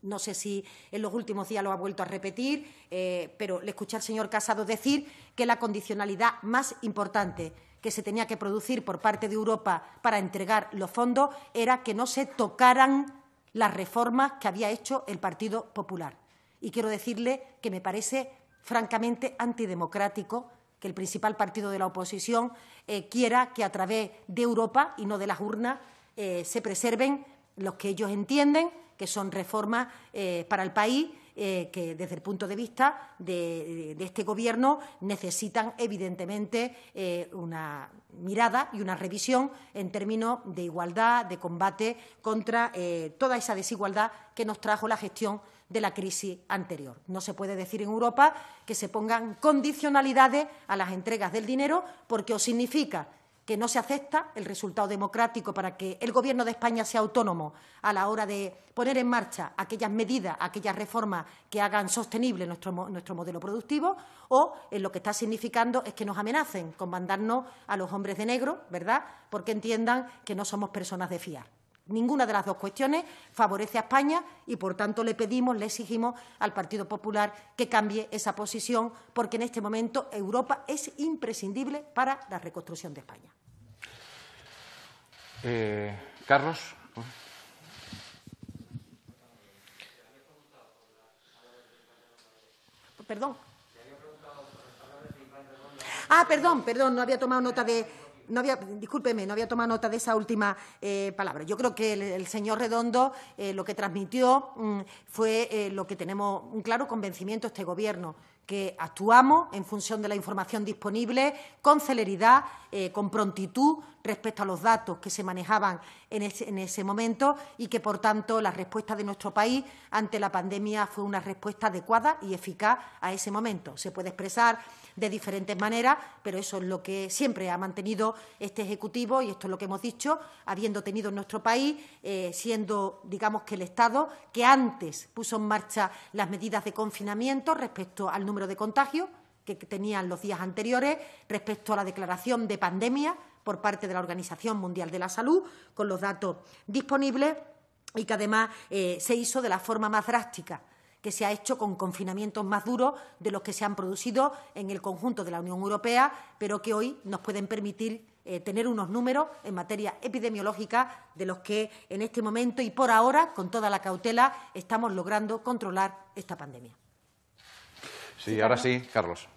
no sé si en los últimos días lo ha vuelto a repetir, eh, pero le escuché al señor Casado decir que la condicionalidad más importante que se tenía que producir por parte de Europa para entregar los fondos era que no se tocaran las reformas que había hecho el Partido Popular. Y quiero decirle que me parece francamente antidemocrático que el principal partido de la oposición eh, quiera que a través de Europa y no de las urnas eh, se preserven los que ellos entienden que son reformas eh, para el país eh, que desde el punto de vista de, este Gobierno necesitan evidentemente eh, una mirada y una revisión en términos de igualdad, de combate contra eh, toda esa desigualdad que nos trajo la gestión de la crisis anterior. No se puede decir en Europa que se pongan condicionalidades a las entregas del dinero porque os significa que no se acepta el resultado democrático para que el Gobierno de España sea autónomo a la hora de poner en marcha aquellas medidas, aquellas reformas que hagan sostenible nuestro, nuestro modelo productivo, o en lo que está significando es que nos amenacen con mandarnos a los hombres de negro, ¿verdad?, porque entiendan que no somos personas de fiar. Ninguna de las dos cuestiones favorece a España y, por tanto, le pedimos, le exigimos al Partido Popular que cambie esa posición, porque en este momento Europa es imprescindible para la reconstrucción de España. Eh, Carlos. Perdón. Ah, perdón, perdón, no había tomado nota de, no había, discúlpeme, no había tomado nota de esa última eh, palabra. Yo creo que el, señor Redondo eh, lo que transmitió mm, fue eh, lo que tenemos un claro convencimiento este Gobierno que actuamos en función de la información disponible, con celeridad, con prontitud, respecto a los datos que se manejaban en ese, momento y que, por tanto, la respuesta de nuestro país ante la pandemia fue una respuesta adecuada y eficaz a ese momento. Se puede expresar de diferentes maneras, pero eso es lo que siempre ha mantenido este Ejecutivo y esto es lo que hemos dicho, habiendo tenido en nuestro país, eh, siendo, digamos, que el Estado que antes puso en marcha las medidas de confinamiento respecto al número de contagios que tenían los días anteriores, respecto a la declaración de pandemia por parte de la Organización Mundial de la Salud, con los datos disponibles y que además eh, se hizo de la forma más drástica que se ha hecho con confinamientos más duros de los que se han producido en el conjunto de la Unión Europea, pero que hoy nos pueden permitir eh, tener unos números en materia epidemiológica de los que en este momento y por ahora, con toda la cautela, estamos logrando controlar esta pandemia. Sí, ahora sí, Carlos.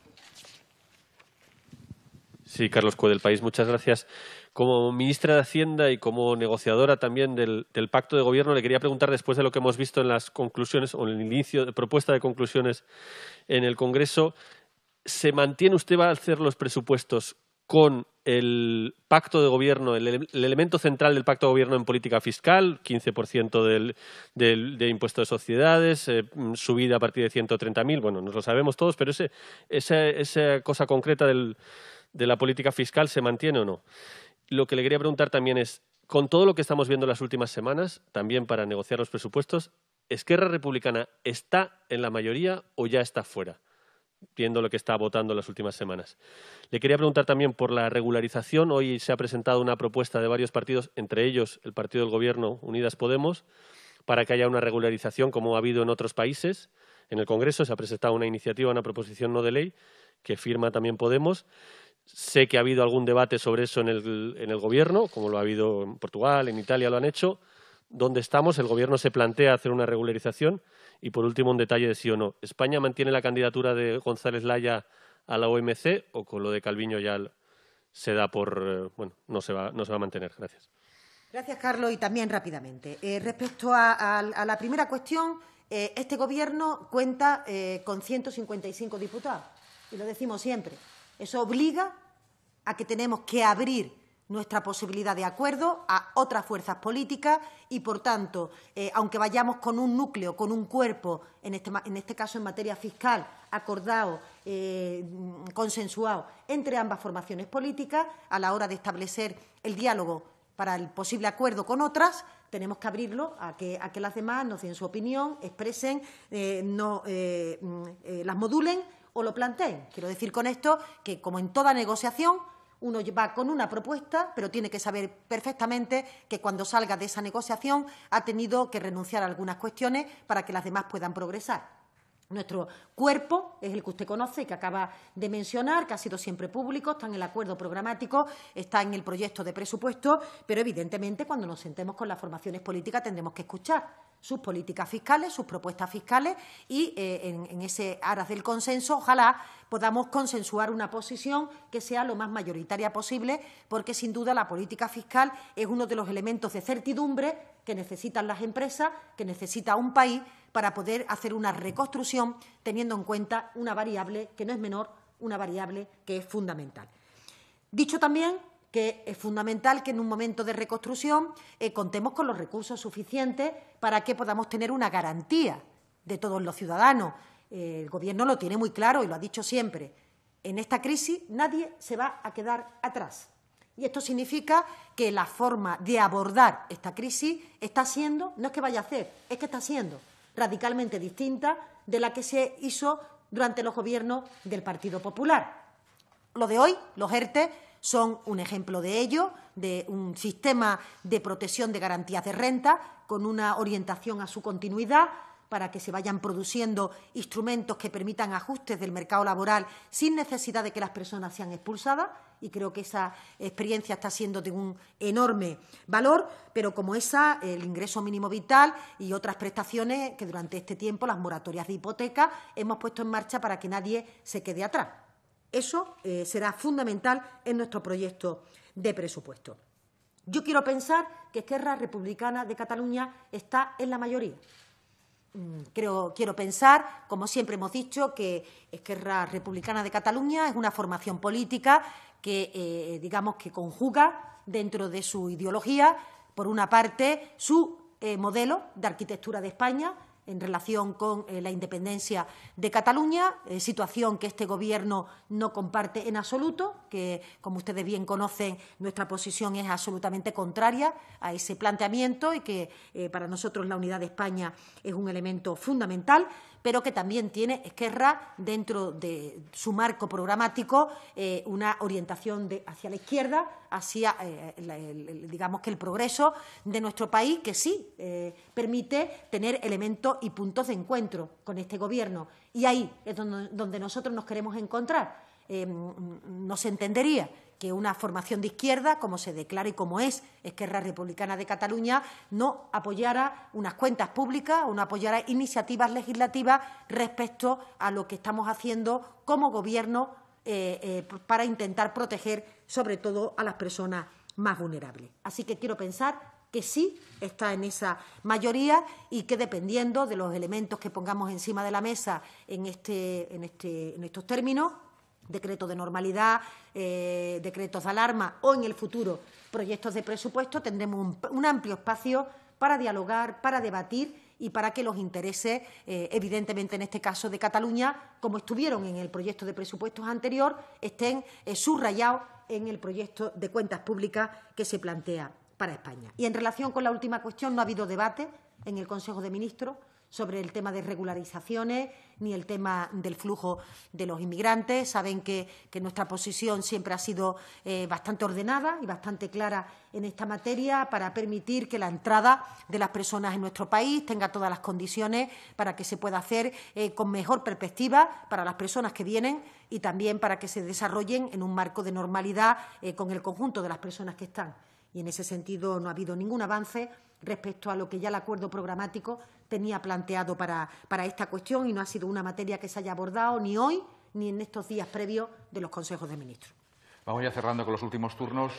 Sí, Carlos Cue del País, muchas gracias. Como ministra de Hacienda y como negociadora también del, pacto de gobierno, le quería preguntar, después de lo que hemos visto en las conclusiones o en el inicio de propuesta de conclusiones en el Congreso, ¿se mantiene usted va a hacer los presupuestos con el pacto de gobierno, el, elemento central del pacto de gobierno en política fiscal, 15% del, de impuestos de sociedades, eh, subida a partir de 130.000, bueno, nos lo sabemos todos, pero esa cosa concreta del de la política fiscal se mantiene o no. Lo que le quería preguntar también es, con todo lo que estamos viendo en las últimas semanas, también para negociar los presupuestos, ¿Esquerra Republicana está en la mayoría o ya está fuera? viendo lo que está votando en las últimas semanas. Le quería preguntar también por la regularización. Hoy se ha presentado una propuesta de varios partidos, entre ellos el Partido del Gobierno Unidas Podemos, para que haya una regularización como ha habido en otros países. En el Congreso se ha presentado una iniciativa, una proposición no de ley, que firma también Podemos. Sé que ha habido algún debate sobre eso en el, en el gobierno, como lo ha habido en Portugal, en Italia lo han hecho. ¿Dónde estamos, el gobierno se plantea hacer una regularización. Y por último, un detalle de sí o no. ¿España mantiene la candidatura de González Laya a la OMC o con lo de Calviño ya se da por. Eh, bueno, no se va, no se va a mantener? Gracias. Gracias, Carlos. Y también rápidamente. Eh, respecto a, la primera cuestión, eh, este Gobierno cuenta con 155 diputados. Y lo decimos siempre. Eso obliga a que tenemos que abrir nuestra posibilidad de acuerdo a otras fuerzas políticas y, por tanto, eh, aunque vayamos con un núcleo, con un cuerpo, en este, en este caso en materia fiscal, acordado, eh, consensuado entre ambas formaciones políticas, a la hora de establecer el diálogo para el posible acuerdo con otras, tenemos que abrirlo a que, a que las demás nos den su opinión, expresen, eh, no, mm, las modulen o lo planteen. Quiero decir con esto que, como en toda negociación, uno va con una propuesta, pero tiene que saber perfectamente que cuando salga de esa negociación ha tenido que renunciar a algunas cuestiones para que las demás puedan progresar. Nuestro cuerpo es el que usted conoce, que acaba de mencionar, que ha sido siempre público, está en el acuerdo programático, está en el proyecto de presupuesto, pero evidentemente cuando nos sentemos con las formaciones políticas tendremos que escuchar sus políticas fiscales, sus propuestas fiscales y eh, en, en, ese aras del consenso, ojalá podamos consensuar una posición que sea lo más mayoritaria posible, porque sin duda la política fiscal es uno de los elementos de certidumbre que necesitan las empresas, que necesita un país para poder hacer una reconstrucción teniendo en cuenta una variable que no es menor, una variable que es fundamental. Dicho también que es fundamental que en un momento de reconstrucción eh, contemos con los recursos suficientes para que podamos tener una garantía de todos los ciudadanos. Eh, el Gobierno lo tiene muy claro y lo ha dicho siempre. En esta crisis nadie se va a quedar atrás. Y esto significa que la forma de abordar esta crisis está siendo, no es que vaya a hacer, es que está siendo radicalmente distinta de la que se hizo durante los gobiernos del Partido Popular. Lo de hoy, los ERTE, son un ejemplo de ello, de un sistema de protección de garantías de renta con una orientación a su continuidad para que se vayan produciendo instrumentos que permitan ajustes del mercado laboral sin necesidad de que las personas sean expulsadas. Y creo que esa experiencia está siendo de un enorme valor, pero como esa, el ingreso mínimo vital y otras prestaciones que durante este tiempo, las moratorias de hipoteca, hemos puesto en marcha para que nadie se quede atrás. Eso eh, será fundamental en nuestro proyecto de presupuesto. Yo quiero pensar que Esquerra Republicana de Cataluña está en la mayoría. Mm, quiero pensar, como siempre hemos dicho, que Esquerra Republicana de Cataluña es una formación política que, eh, digamos, que conjuga dentro de su ideología, por una parte, su eh, modelo de arquitectura de España, en relación con eh, la independencia de Cataluña, eh, situación que este Gobierno no comparte en absoluto que, como ustedes bien conocen, nuestra posición es absolutamente contraria a ese planteamiento y que eh, para nosotros la unidad de España es un elemento fundamental, pero que también tiene Esquerra dentro de su marco programático eh, una orientación hacia la izquierda, hacia, eh, el, digamos que el progreso de nuestro país, que sí permite tener elementos y puntos de encuentro con este Gobierno. Y ahí es donde nosotros nos queremos encontrar eh, no se entendería que una formación de izquierda, como se declara y como es Esquerra Republicana de Cataluña, no apoyara unas cuentas públicas o no apoyara iniciativas legislativas respecto a lo que estamos haciendo como Gobierno eh, eh, para intentar proteger, sobre todo, a las personas más vulnerables. Así que quiero pensar que sí está en esa mayoría y que dependiendo de los elementos que pongamos encima de la mesa en, este, en este, estos términos, decreto de normalidad, eh, decretos de alarma o en el futuro proyectos de presupuesto, tendremos un, amplio espacio para dialogar, para debatir y para que los intereses, eh, evidentemente en este caso de Cataluña, como estuvieron en el proyecto de presupuestos anterior, estén eh, subrayados en el proyecto de cuentas públicas que se plantea para España. Y en relación con la última cuestión, no ha habido debate en el Consejo de Ministros sobre el tema de regularizaciones ni el tema del flujo de los inmigrantes. Saben que, nuestra posición siempre ha sido eh, bastante ordenada y bastante clara en esta materia para permitir que la entrada de las personas en nuestro país tenga todas las condiciones para que se pueda hacer eh, con mejor perspectiva para las personas que vienen y también para que se desarrollen en un marco de normalidad eh, con el conjunto de las personas que están. Y en ese sentido no ha habido ningún avance respecto a lo que ya el acuerdo programático tenía planteado para, para esta cuestión y no ha sido una materia que se haya abordado ni hoy ni en estos días previos de los consejos de ministros. Vamos ya cerrando con los últimos turnos.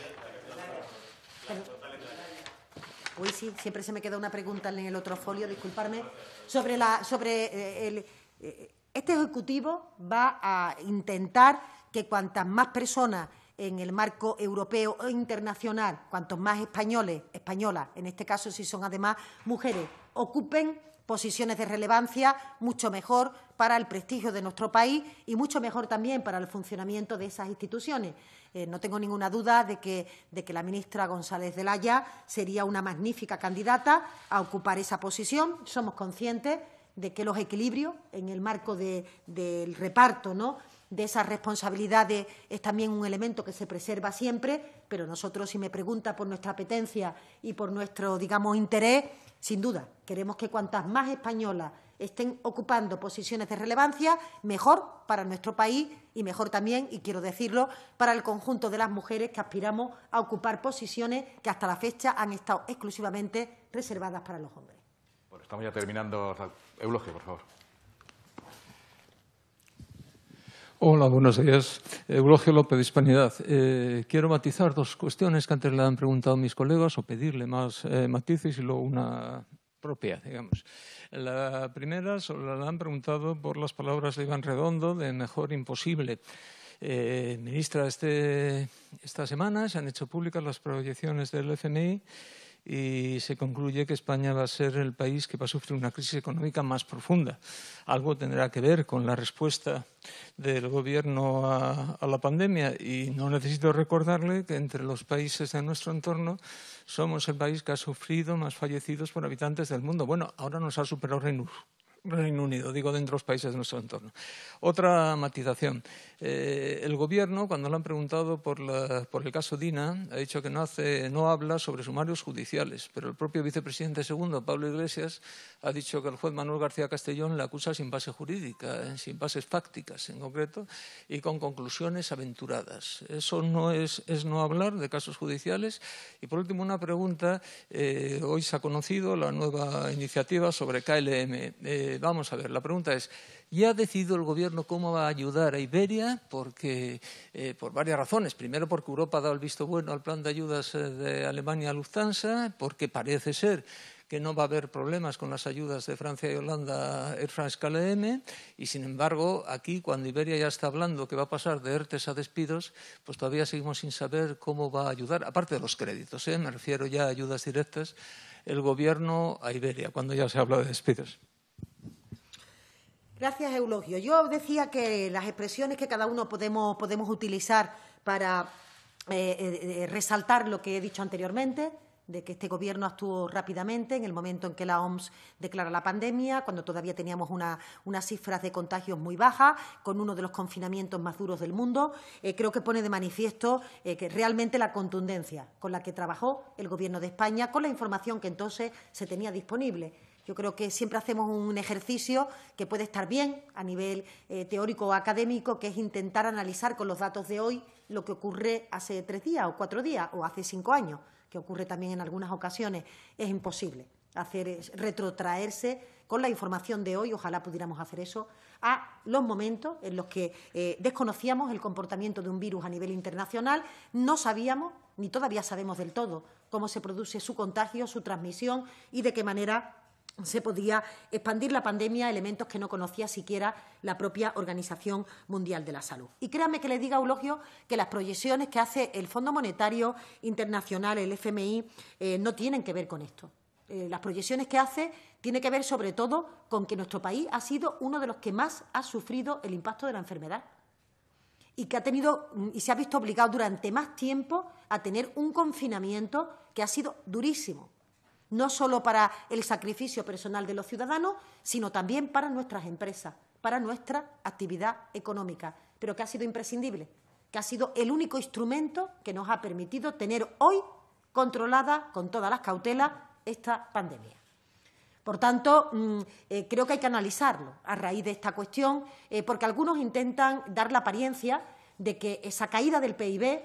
sí, siempre se me queda una pregunta en el otro folio, disculparme. Sobre, la, sobre eh, el, eh, este Ejecutivo va a intentar que cuantas más personas en el marco europeo e internacional, cuantos más españoles, españolas, en este caso si son además mujeres, ocupen posiciones de relevancia, mucho mejor para el prestigio de nuestro país y mucho mejor también para el funcionamiento de esas instituciones. Eh, no tengo ninguna duda de que, la ministra González de Laya sería una magnífica candidata a ocupar esa posición. Somos conscientes de que los equilibrios en el marco del reparto ¿no? de esas responsabilidades es también un elemento que se preserva siempre, pero nosotros, si me pregunta por nuestra apetencia y por nuestro, digamos, interés, sin duda, queremos que cuantas más españolas estén ocupando posiciones de relevancia, mejor para nuestro país y mejor también, y quiero decirlo, para el conjunto de las mujeres que aspiramos a ocupar posiciones que hasta la fecha han estado exclusivamente reservadas para los hombres. Bueno, estamos ya terminando. Eulogio, por favor. Hola, buenos días. Eh, Eulogio López, Hispanidad. Eh, quiero matizar dos cuestiones que antes le han preguntado mis colegas o pedirle más eh, matices y luego una propia, digamos. La primera solo la han preguntado por las palabras de Iván Redondo de mejor imposible. ministra, este, esta semana se han hecho públicas las proyecciones del FMI y se concluye que España va a ser el país que va a sufrir una crisis económica más profunda. Algo tendrá que ver con la respuesta del Gobierno a, la pandemia y no necesito recordarle que entre los países de nuestro entorno somos el país que ha sufrido más fallecidos por habitantes del mundo. Bueno, ahora nos ha superado Unido. Reino Unido, digo dentro de los países de nuestro entorno. Otra matización. Eh, el Gobierno, cuando le han preguntado por, el caso Dina, ha dicho que no, hace, no habla sobre sumarios judiciales, pero el propio vicepresidente segundo, Pablo Iglesias, ha dicho que el juez Manuel García Castellón la acusa sin base jurídica, eh, sin bases fácticas en concreto, y con conclusiones aventuradas. Eso no es, no hablar de casos judiciales. Y por último, una pregunta. Eh, hoy se ha conocido la nueva iniciativa sobre KLM vamos a ver, la pregunta es, ¿ya ha decidido el Gobierno cómo va a ayudar a Iberia? Porque, eh, por varias razones. Primero, porque Europa ha dado el visto bueno al plan de ayudas eh, de Alemania a Lufthansa, porque parece ser que no va a haber problemas con las ayudas de Francia y Holanda Air France KLM y sin embargo aquí cuando Iberia ya está hablando que va a pasar de ERTES a despidos pues todavía seguimos sin saber cómo va a ayudar aparte de los créditos, ¿eh? me refiero ya a ayudas directas el gobierno a Iberia cuando ya se habla de despidos. Gracias, Eulogio. Yo decía que las expresiones que cada uno podemos, podemos utilizar para eh, eh, eh, resaltar lo que he dicho anteriormente, de que este Gobierno actuó rápidamente en el momento en que la OMS declara la pandemia, cuando todavía teníamos una, unas cifras de contagios muy bajas, con uno de los confinamientos más duros del mundo. creo que pone de manifiesto que realmente la contundencia con la que trabajó el Gobierno de España, con la información que entonces se tenía disponible. Yo creo que siempre hacemos un ejercicio que puede estar bien a nivel eh, teórico o académico, que es intentar analizar con los datos de hoy lo que ocurre hace tres días o cuatro días o hace cinco años, que ocurre también en algunas ocasiones. Es imposible hacer retrotraerse con la información de hoy, ojalá pudiéramos hacer eso, a los momentos en los que eh, desconocíamos el comportamiento de un virus a nivel internacional, no sabíamos, ni todavía sabemos del todo, cómo se produce su contagio, su transmisión y de qué manera se podía expandir la pandemia a elementos que no conocía siquiera la propia Organización Mundial de la Salud. Y créanme que les diga, Eulogio, que las proyecciones que hace el Fondo Monetario Internacional, el FMI, eh, no tienen que ver con esto. Eh, las proyecciones que hace tienen que ver sobre todo con que nuestro país ha sido uno de los que más ha sufrido el impacto de la enfermedad y que ha tenido mm, y se ha visto obligado durante más tiempo a tener un confinamiento que ha sido durísimo, no solo para el sacrificio personal de los ciudadanos, sino también para nuestras empresas, para nuestra actividad económica, pero que ha sido imprescindible, que ha sido el único instrumento que nos ha permitido tener hoy controlada, con todas las cautelas, esta pandemia. Por tanto, mm, eh, creo que hay que analizarlo a raíz de esta cuestión, eh, porque algunos intentan dar la apariencia de que esa caída del PIB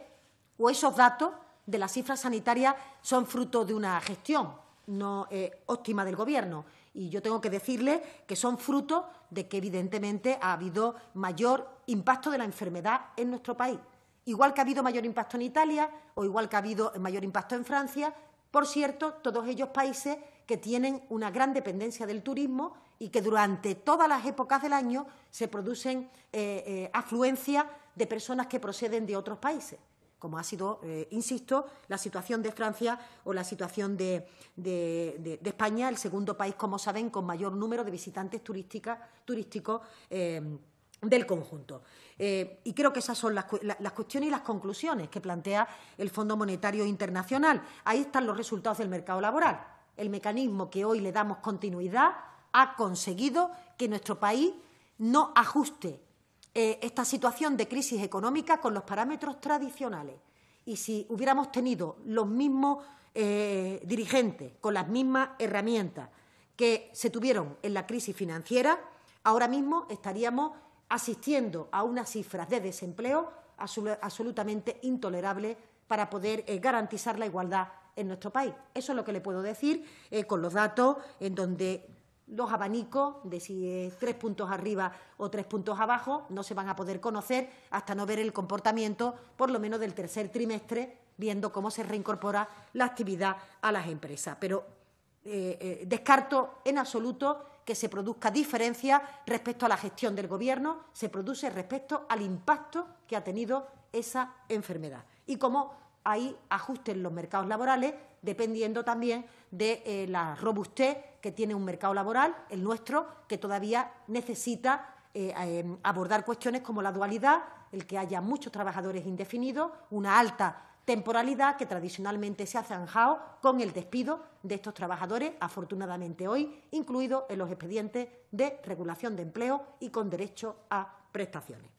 o esos datos de las cifras sanitarias son fruto de una gestión no eh, óptima del gobierno. Y yo tengo que decirle que son fruto de que, evidentemente, ha habido mayor impacto de la enfermedad en nuestro país. Igual que ha habido mayor impacto en Italia o igual que ha habido mayor impacto en Francia, por cierto, todos ellos países que tienen una gran dependencia del turismo y que durante todas las épocas del año se producen afluencias eh, eh, afluencia de personas que proceden de otros países como ha sido, eh, insisto, la situación de Francia o la situación de, España, el segundo país, como saben, con mayor número de visitantes turísticos eh, del conjunto. Eh, y creo que esas son las, las, cuestiones y las conclusiones que plantea el Fondo Monetario Internacional. Ahí están los resultados del mercado laboral. El mecanismo que hoy le damos continuidad ha conseguido que nuestro país no ajuste eh, esta situación de crisis económica con los parámetros tradicionales. Y si hubiéramos tenido los mismos eh, dirigentes con las mismas herramientas que se tuvieron en la crisis financiera, ahora mismo estaríamos asistiendo a unas cifras de desempleo absolutamente intolerables para poder eh, garantizar la igualdad en nuestro país. Eso es lo que le puedo decir con los datos en donde los abanicos de si es tres puntos arriba o tres puntos abajo no se van a poder conocer hasta no ver el comportamiento, por lo menos del tercer trimestre, viendo cómo se reincorpora la actividad a las empresas. Pero eh, eh, descarto en absoluto que se produzca diferencia respecto a la gestión del Gobierno, se produce respecto al impacto que ha tenido esa enfermedad. Y cómo hay ajustes en los mercados laborales, dependiendo también de eh, la robustez que tiene un mercado laboral, el nuestro, que todavía necesita eh, eh, abordar cuestiones como la dualidad, el que haya muchos trabajadores indefinidos, una alta temporalidad que tradicionalmente se ha zanjado con el despido de estos trabajadores, afortunadamente hoy incluidos en los expedientes de regulación de empleo y con derecho a prestaciones.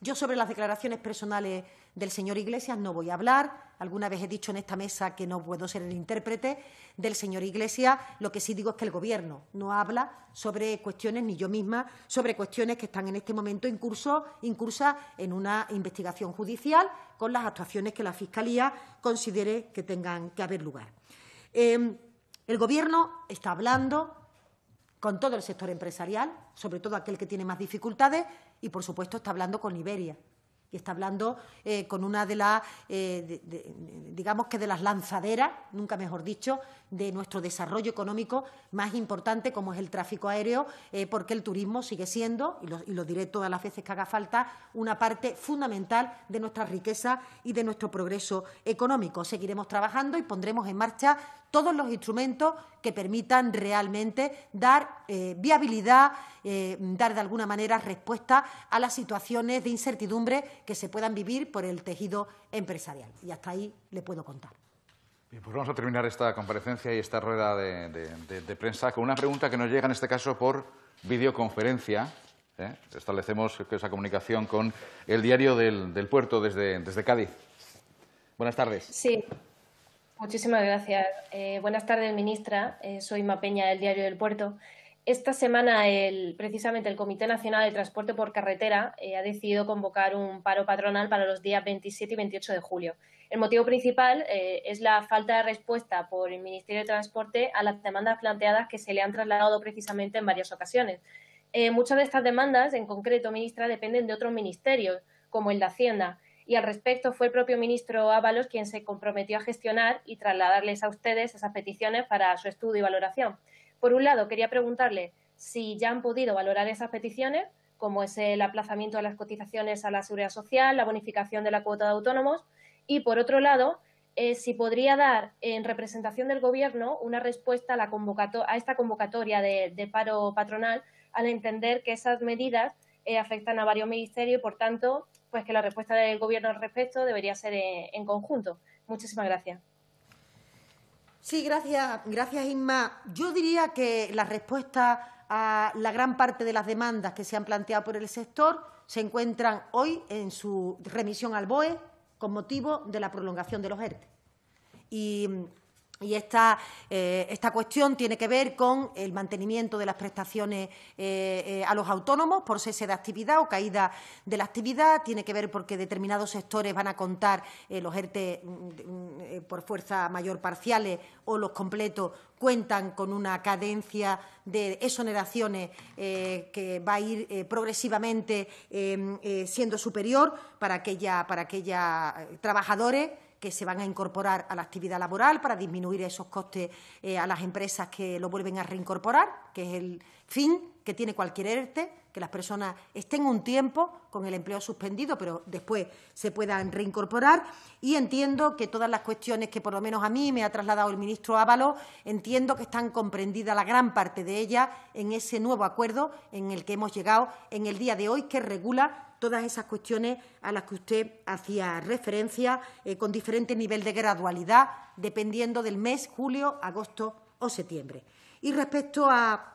Yo sobre las declaraciones personales del señor Iglesias no voy a hablar. Alguna vez he dicho en esta mesa que no puedo ser el intérprete del señor Iglesias. Lo que sí digo es que el Gobierno no habla sobre cuestiones, ni yo misma, sobre cuestiones que están en este momento curso incursa en una investigación judicial con las actuaciones que la Fiscalía considere que tengan que haber lugar. Em, el Gobierno está hablando con todo el sector empresarial, sobre todo aquel que tiene más dificultades, y, por supuesto, está hablando con Iberia. Y está hablando eh, con una de las, eh, digamos que de las lanzaderas, nunca mejor dicho, de nuestro desarrollo económico más importante, como es el tráfico aéreo, eh, porque el turismo sigue siendo, y y lo, diré todas las veces que haga falta, una parte fundamental de nuestra riqueza y de nuestro progreso económico. Seguiremos trabajando y pondremos en marcha todos los instrumentos que permitan realmente dar eh, viabilidad, eh, dar de alguna manera respuesta a las situaciones de incertidumbre que se puedan vivir por el tejido empresarial. Y hasta ahí le puedo contar. Bien, pues vamos a terminar esta comparecencia y esta rueda de, prensa con una pregunta que nos llega en este caso por videoconferencia. ¿eh? Establecemos esa comunicación con el diario del, del puerto desde, desde Cádiz. Buenas tardes. Sí, Muchísimas gracias. Eh, buenas tardes, ministra. Eh, soy Mapeña del Diario del Puerto. Esta semana, el, precisamente, el Comité Nacional de Transporte por Carretera eh, ha decidido convocar un paro patronal para los días 27 y 28 de julio. El motivo principal eh, es la falta de respuesta por el Ministerio de Transporte a las demandas planteadas que se le han trasladado precisamente en varias ocasiones. muchas de estas demandas, en concreto, ministra, dependen de otros ministerios, como el de Hacienda y al respecto fue el propio ministro Ábalos quien se comprometió a gestionar y trasladarles a ustedes esas peticiones para su estudio y valoración. Por un lado, quería preguntarle si ya han podido valorar esas peticiones, como es el aplazamiento de las cotizaciones a la seguridad social, la bonificación de la cuota de autónomos, y por otro lado, eh, si podría dar en representación del Gobierno una respuesta a, esta convocatoria de, paro patronal al entender que esas medidas eh, afectan a varios ministerios y, por tanto, pues que la respuesta del gobierno al respecto debería ser eh, en conjunto. Muchísimas gracias. Sí, gracias, gracias Inma. Yo diría que la respuesta a la gran parte de las demandas que se han planteado por el sector se encuentran hoy en su remisión al BOE con motivo de la prolongación de los ERTE. E. Y y eh, esta, cuestión tiene que ver con el mantenimiento de las prestaciones eh, eh, a los autónomos por cese de actividad o caída de la actividad, tiene que ver porque determinados sectores van a contar los ERTE mm, mm, por fuerza mayor parciales o los completos cuentan con una cadencia de exoneraciones que va a ir progresivamente em, siendo superior para aquellos aquella trabajadores que se van a incorporar a la actividad laboral para disminuir esos costes eh, a las empresas que lo vuelven a reincorporar, que es el fin que tiene cualquier ERTE, que las personas estén un tiempo con el empleo suspendido, pero después se puedan reincorporar. Y entiendo que todas las cuestiones que por lo menos a mí me ha trasladado el ministro Ávalo entiendo que están comprendidas la gran parte de ellas en ese nuevo acuerdo en el que hemos llegado en el día de hoy, que regula todas esas cuestiones a las que usted hacía referencia, eh, con diferente nivel de gradualidad, dependiendo del mes, julio, agosto o septiembre. Y respecto a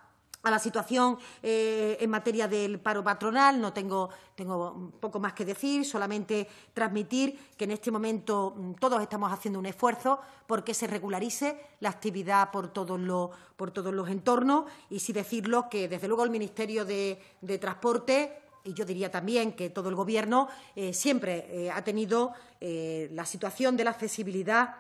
la situación eh, en materia del paro patronal. No tengo, tengo poco más que decir, solamente transmitir que en este momento mm, todos estamos haciendo un esfuerzo porque se regularice la actividad por todos los, por todos los entornos y sí decirlo que, desde luego, el Ministerio de, de Transporte y yo diría también que todo el Gobierno eh, siempre eh, ha tenido eh, la situación de la accesibilidad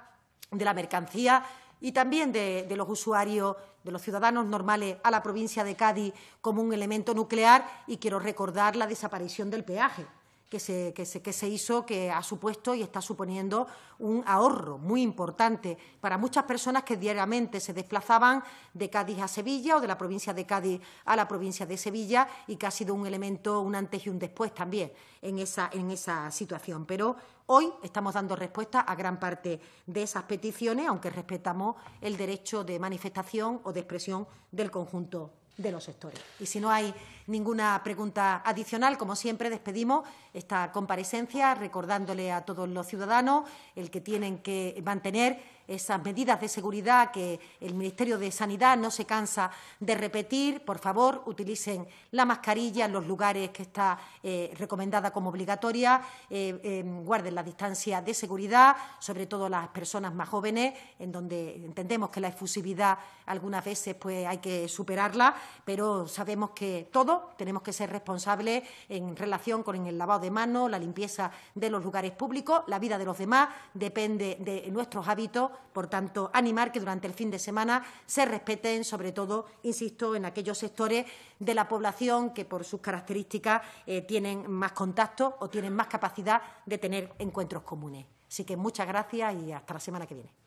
de la mercancía y también de, los usuarios, de los ciudadanos normales a la provincia de Cádiz como un elemento nuclear y quiero recordar la desaparición del peaje que se, que, se, hizo que ha supuesto y está suponiendo un ahorro muy importante para muchas personas que diariamente se desplazaban de Cádiz a Sevilla o de la provincia de Cádiz a la provincia de Sevilla y que ha sido un elemento, un antes y un después también en esa, en esa situación. Pero hoy estamos dando respuesta a gran parte de esas peticiones, aunque respetamos el derecho de manifestación o de expresión del conjunto de los sectores. Y si no hay ninguna pregunta adicional, como siempre, despedimos esta comparecencia recordándole a todos los ciudadanos el que tienen que mantener esas medidas de seguridad que el Ministerio de Sanidad no se cansa de repetir. Por favor, utilicen la mascarilla en los lugares que está eh, recomendada como obligatoria, eh, em, guarden la distancia de seguridad, sobre todo las personas más jóvenes, en donde entendemos que la efusividad algunas veces pues, hay que superarla, pero sabemos que todos tenemos que ser responsables en relación con el lavado de manos, la limpieza de los lugares públicos, la vida de los demás depende de nuestros hábitos por tanto, animar que durante el fin de semana se respeten, sobre todo, insisto, en aquellos sectores de la población que por sus características eh, tienen más contacto o tienen más capacidad de tener encuentros comunes. Así que muchas gracias y hasta la semana que viene.